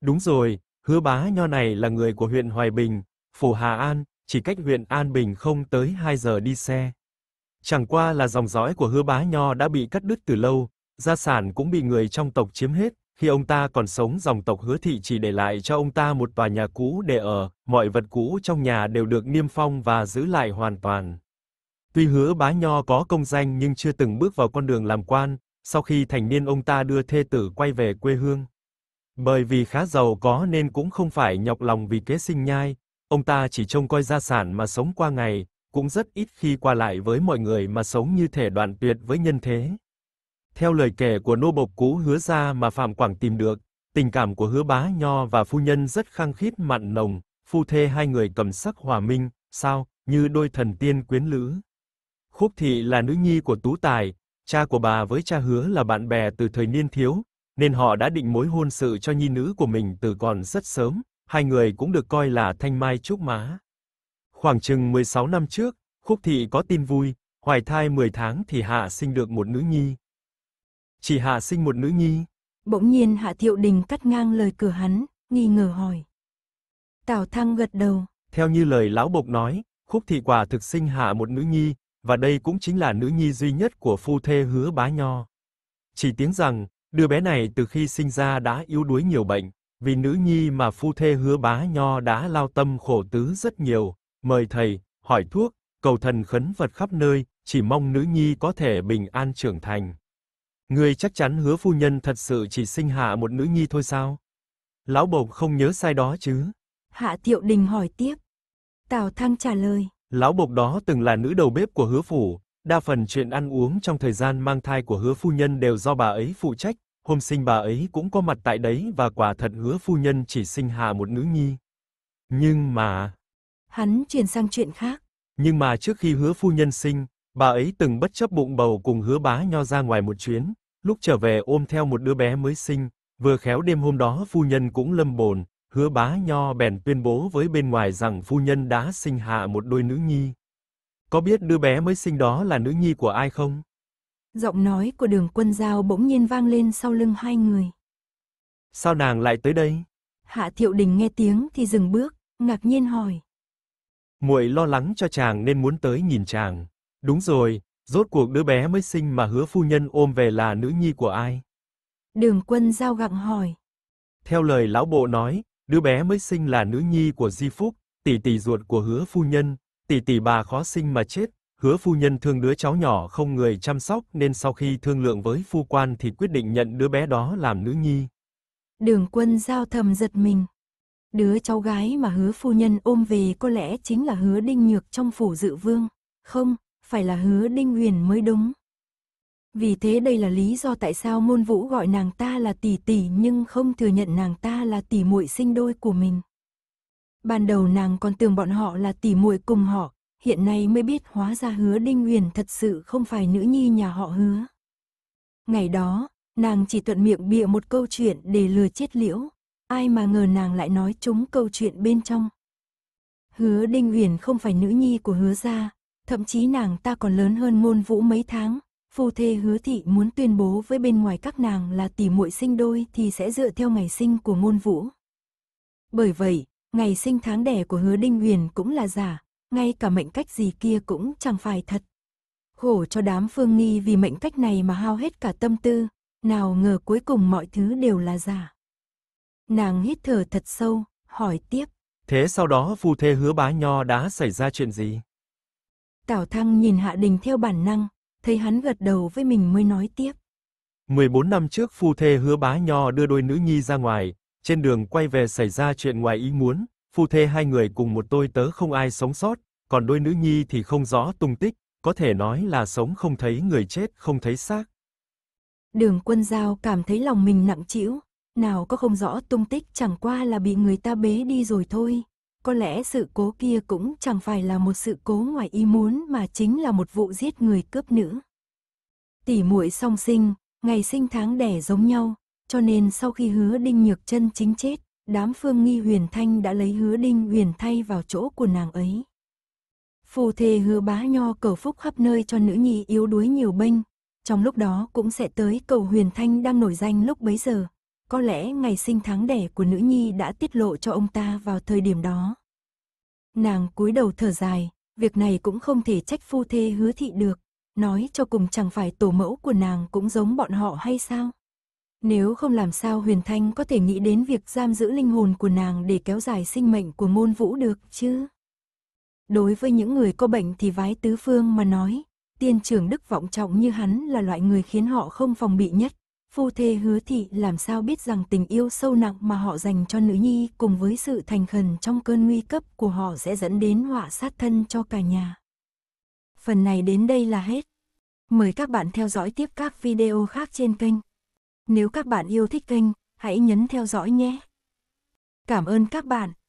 Đúng rồi, hứa bá nho này là người của huyện Hoài Bình, Phủ Hà An, chỉ cách huyện An Bình không tới 2 giờ đi xe. Chẳng qua là dòng dõi của Hứa Bá Nho đã bị cắt đứt từ lâu, gia sản cũng bị người trong tộc chiếm hết, khi ông ta còn sống dòng tộc Hứa thị chỉ để lại cho ông ta một tòa nhà cũ để ở, mọi vật cũ trong nhà đều được niêm phong và giữ lại hoàn toàn. Tuy Hứa Bá Nho có công danh nhưng chưa từng bước vào con đường làm quan, sau khi thành niên ông ta đưa thê tử quay về quê hương. Bởi vì khá giàu có nên cũng không phải nhọc lòng vì kế sinh nhai, ông ta chỉ trông coi gia sản mà sống qua ngày, cũng rất ít khi qua lại với mọi người mà sống như thể đoạn tuyệt với nhân thế. Theo lời kể của nô bộc cũ hứa ra mà Phạm Quảng tìm được, tình cảm của hứa bá nho và phu nhân rất khăng khít mặn nồng, phu thê hai người cầm sắc hòa minh, sao, như đôi thần tiên quyến lữ. Khúc thị là nữ nhi của tú tài, cha của bà với cha hứa là bạn bè từ thời niên thiếu, nên họ đã định mối hôn sự cho nhi nữ của mình từ còn rất sớm, hai người cũng được coi là thanh mai trúc mã. Khoảng chừng 16 năm trước, Khúc Thị có tin vui, hoài thai 10 tháng thì Hạ sinh được một nữ nhi. Chỉ Hạ sinh một nữ nhi. Bỗng nhiên Hạ Thiệu Đình cắt ngang lời cửa hắn, nghi ngờ hỏi. Tào Thăng gật đầu. Theo như lời Lão Bộc nói, Khúc Thị quả thực sinh Hạ một nữ nhi, và đây cũng chính là nữ nhi duy nhất của phu thê hứa bá nho. Chỉ tiếng rằng, đứa bé này từ khi sinh ra đã yếu đuối nhiều bệnh, vì nữ nhi mà phu thê hứa bá nho đã lao tâm khổ tứ rất nhiều, mời thầy, hỏi thuốc, cầu thần khấn Phật khắp nơi, chỉ mong nữ nhi có thể bình an trưởng thành. người chắc chắn hứa phu nhân thật sự chỉ sinh hạ một nữ nhi thôi sao? Lão bộc không nhớ sai đó chứ? Hạ Tiệu Đình hỏi tiếp. Tào Thăng trả lời. Lão bộc đó từng là nữ đầu bếp của hứa phủ, đa phần chuyện ăn uống trong thời gian mang thai của hứa phu nhân đều do bà ấy phụ trách, hôm sinh bà ấy cũng có mặt tại đấy và quả thật hứa phu nhân chỉ sinh hạ một nữ nhi. Nhưng mà, Hắn chuyển sang chuyện khác. Nhưng mà trước khi hứa phu nhân sinh, bà ấy từng bất chấp bụng bầu cùng hứa bá nho ra ngoài một chuyến, lúc trở về ôm theo một đứa bé mới sinh, vừa khéo đêm hôm đó phu nhân cũng lâm bồn, hứa bá nho bèn tuyên bố với bên ngoài rằng phu nhân đã sinh hạ một đôi nữ nhi. Có biết đứa bé mới sinh đó là nữ nhi của ai không? Giọng nói của đường quân giao bỗng nhiên vang lên sau lưng hai người. Sao nàng lại tới đây? Hạ Thiệu Đình nghe tiếng thì dừng bước, ngạc nhiên hỏi muội lo lắng cho chàng nên muốn tới nhìn chàng. Đúng rồi, rốt cuộc đứa bé mới sinh mà hứa phu nhân ôm về là nữ nhi của ai? Đường quân giao gặng hỏi. Theo lời lão bộ nói, đứa bé mới sinh là nữ nhi của Di Phúc, tỷ tỷ ruột của hứa phu nhân, tỷ tỷ bà khó sinh mà chết, hứa phu nhân thương đứa cháu nhỏ không người chăm sóc nên sau khi thương lượng với phu quan thì quyết định nhận đứa bé đó làm nữ nhi. Đường quân giao thầm giật mình. Đứa cháu gái mà hứa phu nhân ôm về có lẽ chính là hứa đinh nhược trong phủ dự vương. Không, phải là hứa đinh huyền mới đúng. Vì thế đây là lý do tại sao môn vũ gọi nàng ta là tỷ tỷ nhưng không thừa nhận nàng ta là tỷ muội sinh đôi của mình. Ban đầu nàng còn tưởng bọn họ là tỷ muội cùng họ, hiện nay mới biết hóa ra hứa Đinh Huyền thật sự không phải nữ nhi nhà họ hứa. Ngày đó, nàng chỉ thuận miệng bịa một câu chuyện để lừa chết liễu, ai mà ngờ nàng lại nói chúng câu chuyện bên trong. Hứa Đinh Huyền không phải nữ nhi của hứa gia, thậm chí nàng ta còn lớn hơn Môn vũ mấy tháng. Phu thê hứa thị muốn tuyên bố với bên ngoài các nàng là tỷ muội sinh đôi thì sẽ dựa theo ngày sinh của Môn vũ. Bởi vậy, ngày sinh tháng đẻ của hứa Đinh Huyền cũng là giả, ngay cả mệnh cách gì kia cũng chẳng phải thật. Khổ cho đám phương nghi vì mệnh cách này mà hao hết cả tâm tư, nào ngờ cuối cùng mọi thứ đều là giả. Nàng hít thở thật sâu, hỏi tiếp. Thế sau đó phù thê hứa bá nho đã xảy ra chuyện gì? tào Thăng nhìn Hạ Đình theo bản năng, thấy hắn gật đầu với mình mới nói tiếp. 14 năm trước phu thê hứa bá nho đưa đôi nữ nhi ra ngoài, trên đường quay về xảy ra chuyện ngoài ý muốn, phu thê hai người cùng một tôi tớ không ai sống sót, còn đôi nữ nhi thì không rõ tung tích, có thể nói là sống không thấy người chết không thấy xác. Đường quân giao cảm thấy lòng mình nặng chịu nào có không rõ tung tích chẳng qua là bị người ta bế đi rồi thôi. Có lẽ sự cố kia cũng chẳng phải là một sự cố ngoài ý muốn mà chính là một vụ giết người cướp nữ. Tỷ muội song sinh, ngày sinh tháng đẻ giống nhau, cho nên sau khi hứa đinh nhược chân chính chết, đám phương nghi huyền thanh đã lấy hứa đinh huyền thay vào chỗ của nàng ấy. Phù thề hứa bá nho cầu phúc khắp nơi cho nữ nhi yếu đuối nhiều bênh, trong lúc đó cũng sẽ tới cầu huyền thanh đang nổi danh lúc bấy giờ, có lẽ ngày sinh tháng đẻ của nữ nhi đã tiết lộ cho ông ta vào thời điểm đó. Nàng cúi đầu thở dài, việc này cũng không thể trách phu thê hứa thị được. Nói cho cùng chẳng phải tổ mẫu của nàng cũng giống bọn họ hay sao? Nếu không làm sao Huyền Thanh có thể nghĩ đến việc giam giữ linh hồn của nàng để kéo dài sinh mệnh của môn vũ được chứ? Đối với những người có bệnh thì vái tứ phương mà nói, tiên trưởng đức vọng trọng như hắn là loại người khiến họ không phòng bị nhất phu thê hứa thị làm sao biết rằng tình yêu sâu nặng mà họ dành cho nữ nhi cùng với sự thành khẩn trong cơn nguy cấp của họ sẽ dẫn đến họa sát thân cho cả nhà. Phần này đến đây là hết. Mời các bạn theo dõi tiếp các video khác trên kênh. Nếu các bạn yêu thích kênh, hãy nhấn theo dõi nhé. Cảm ơn các bạn.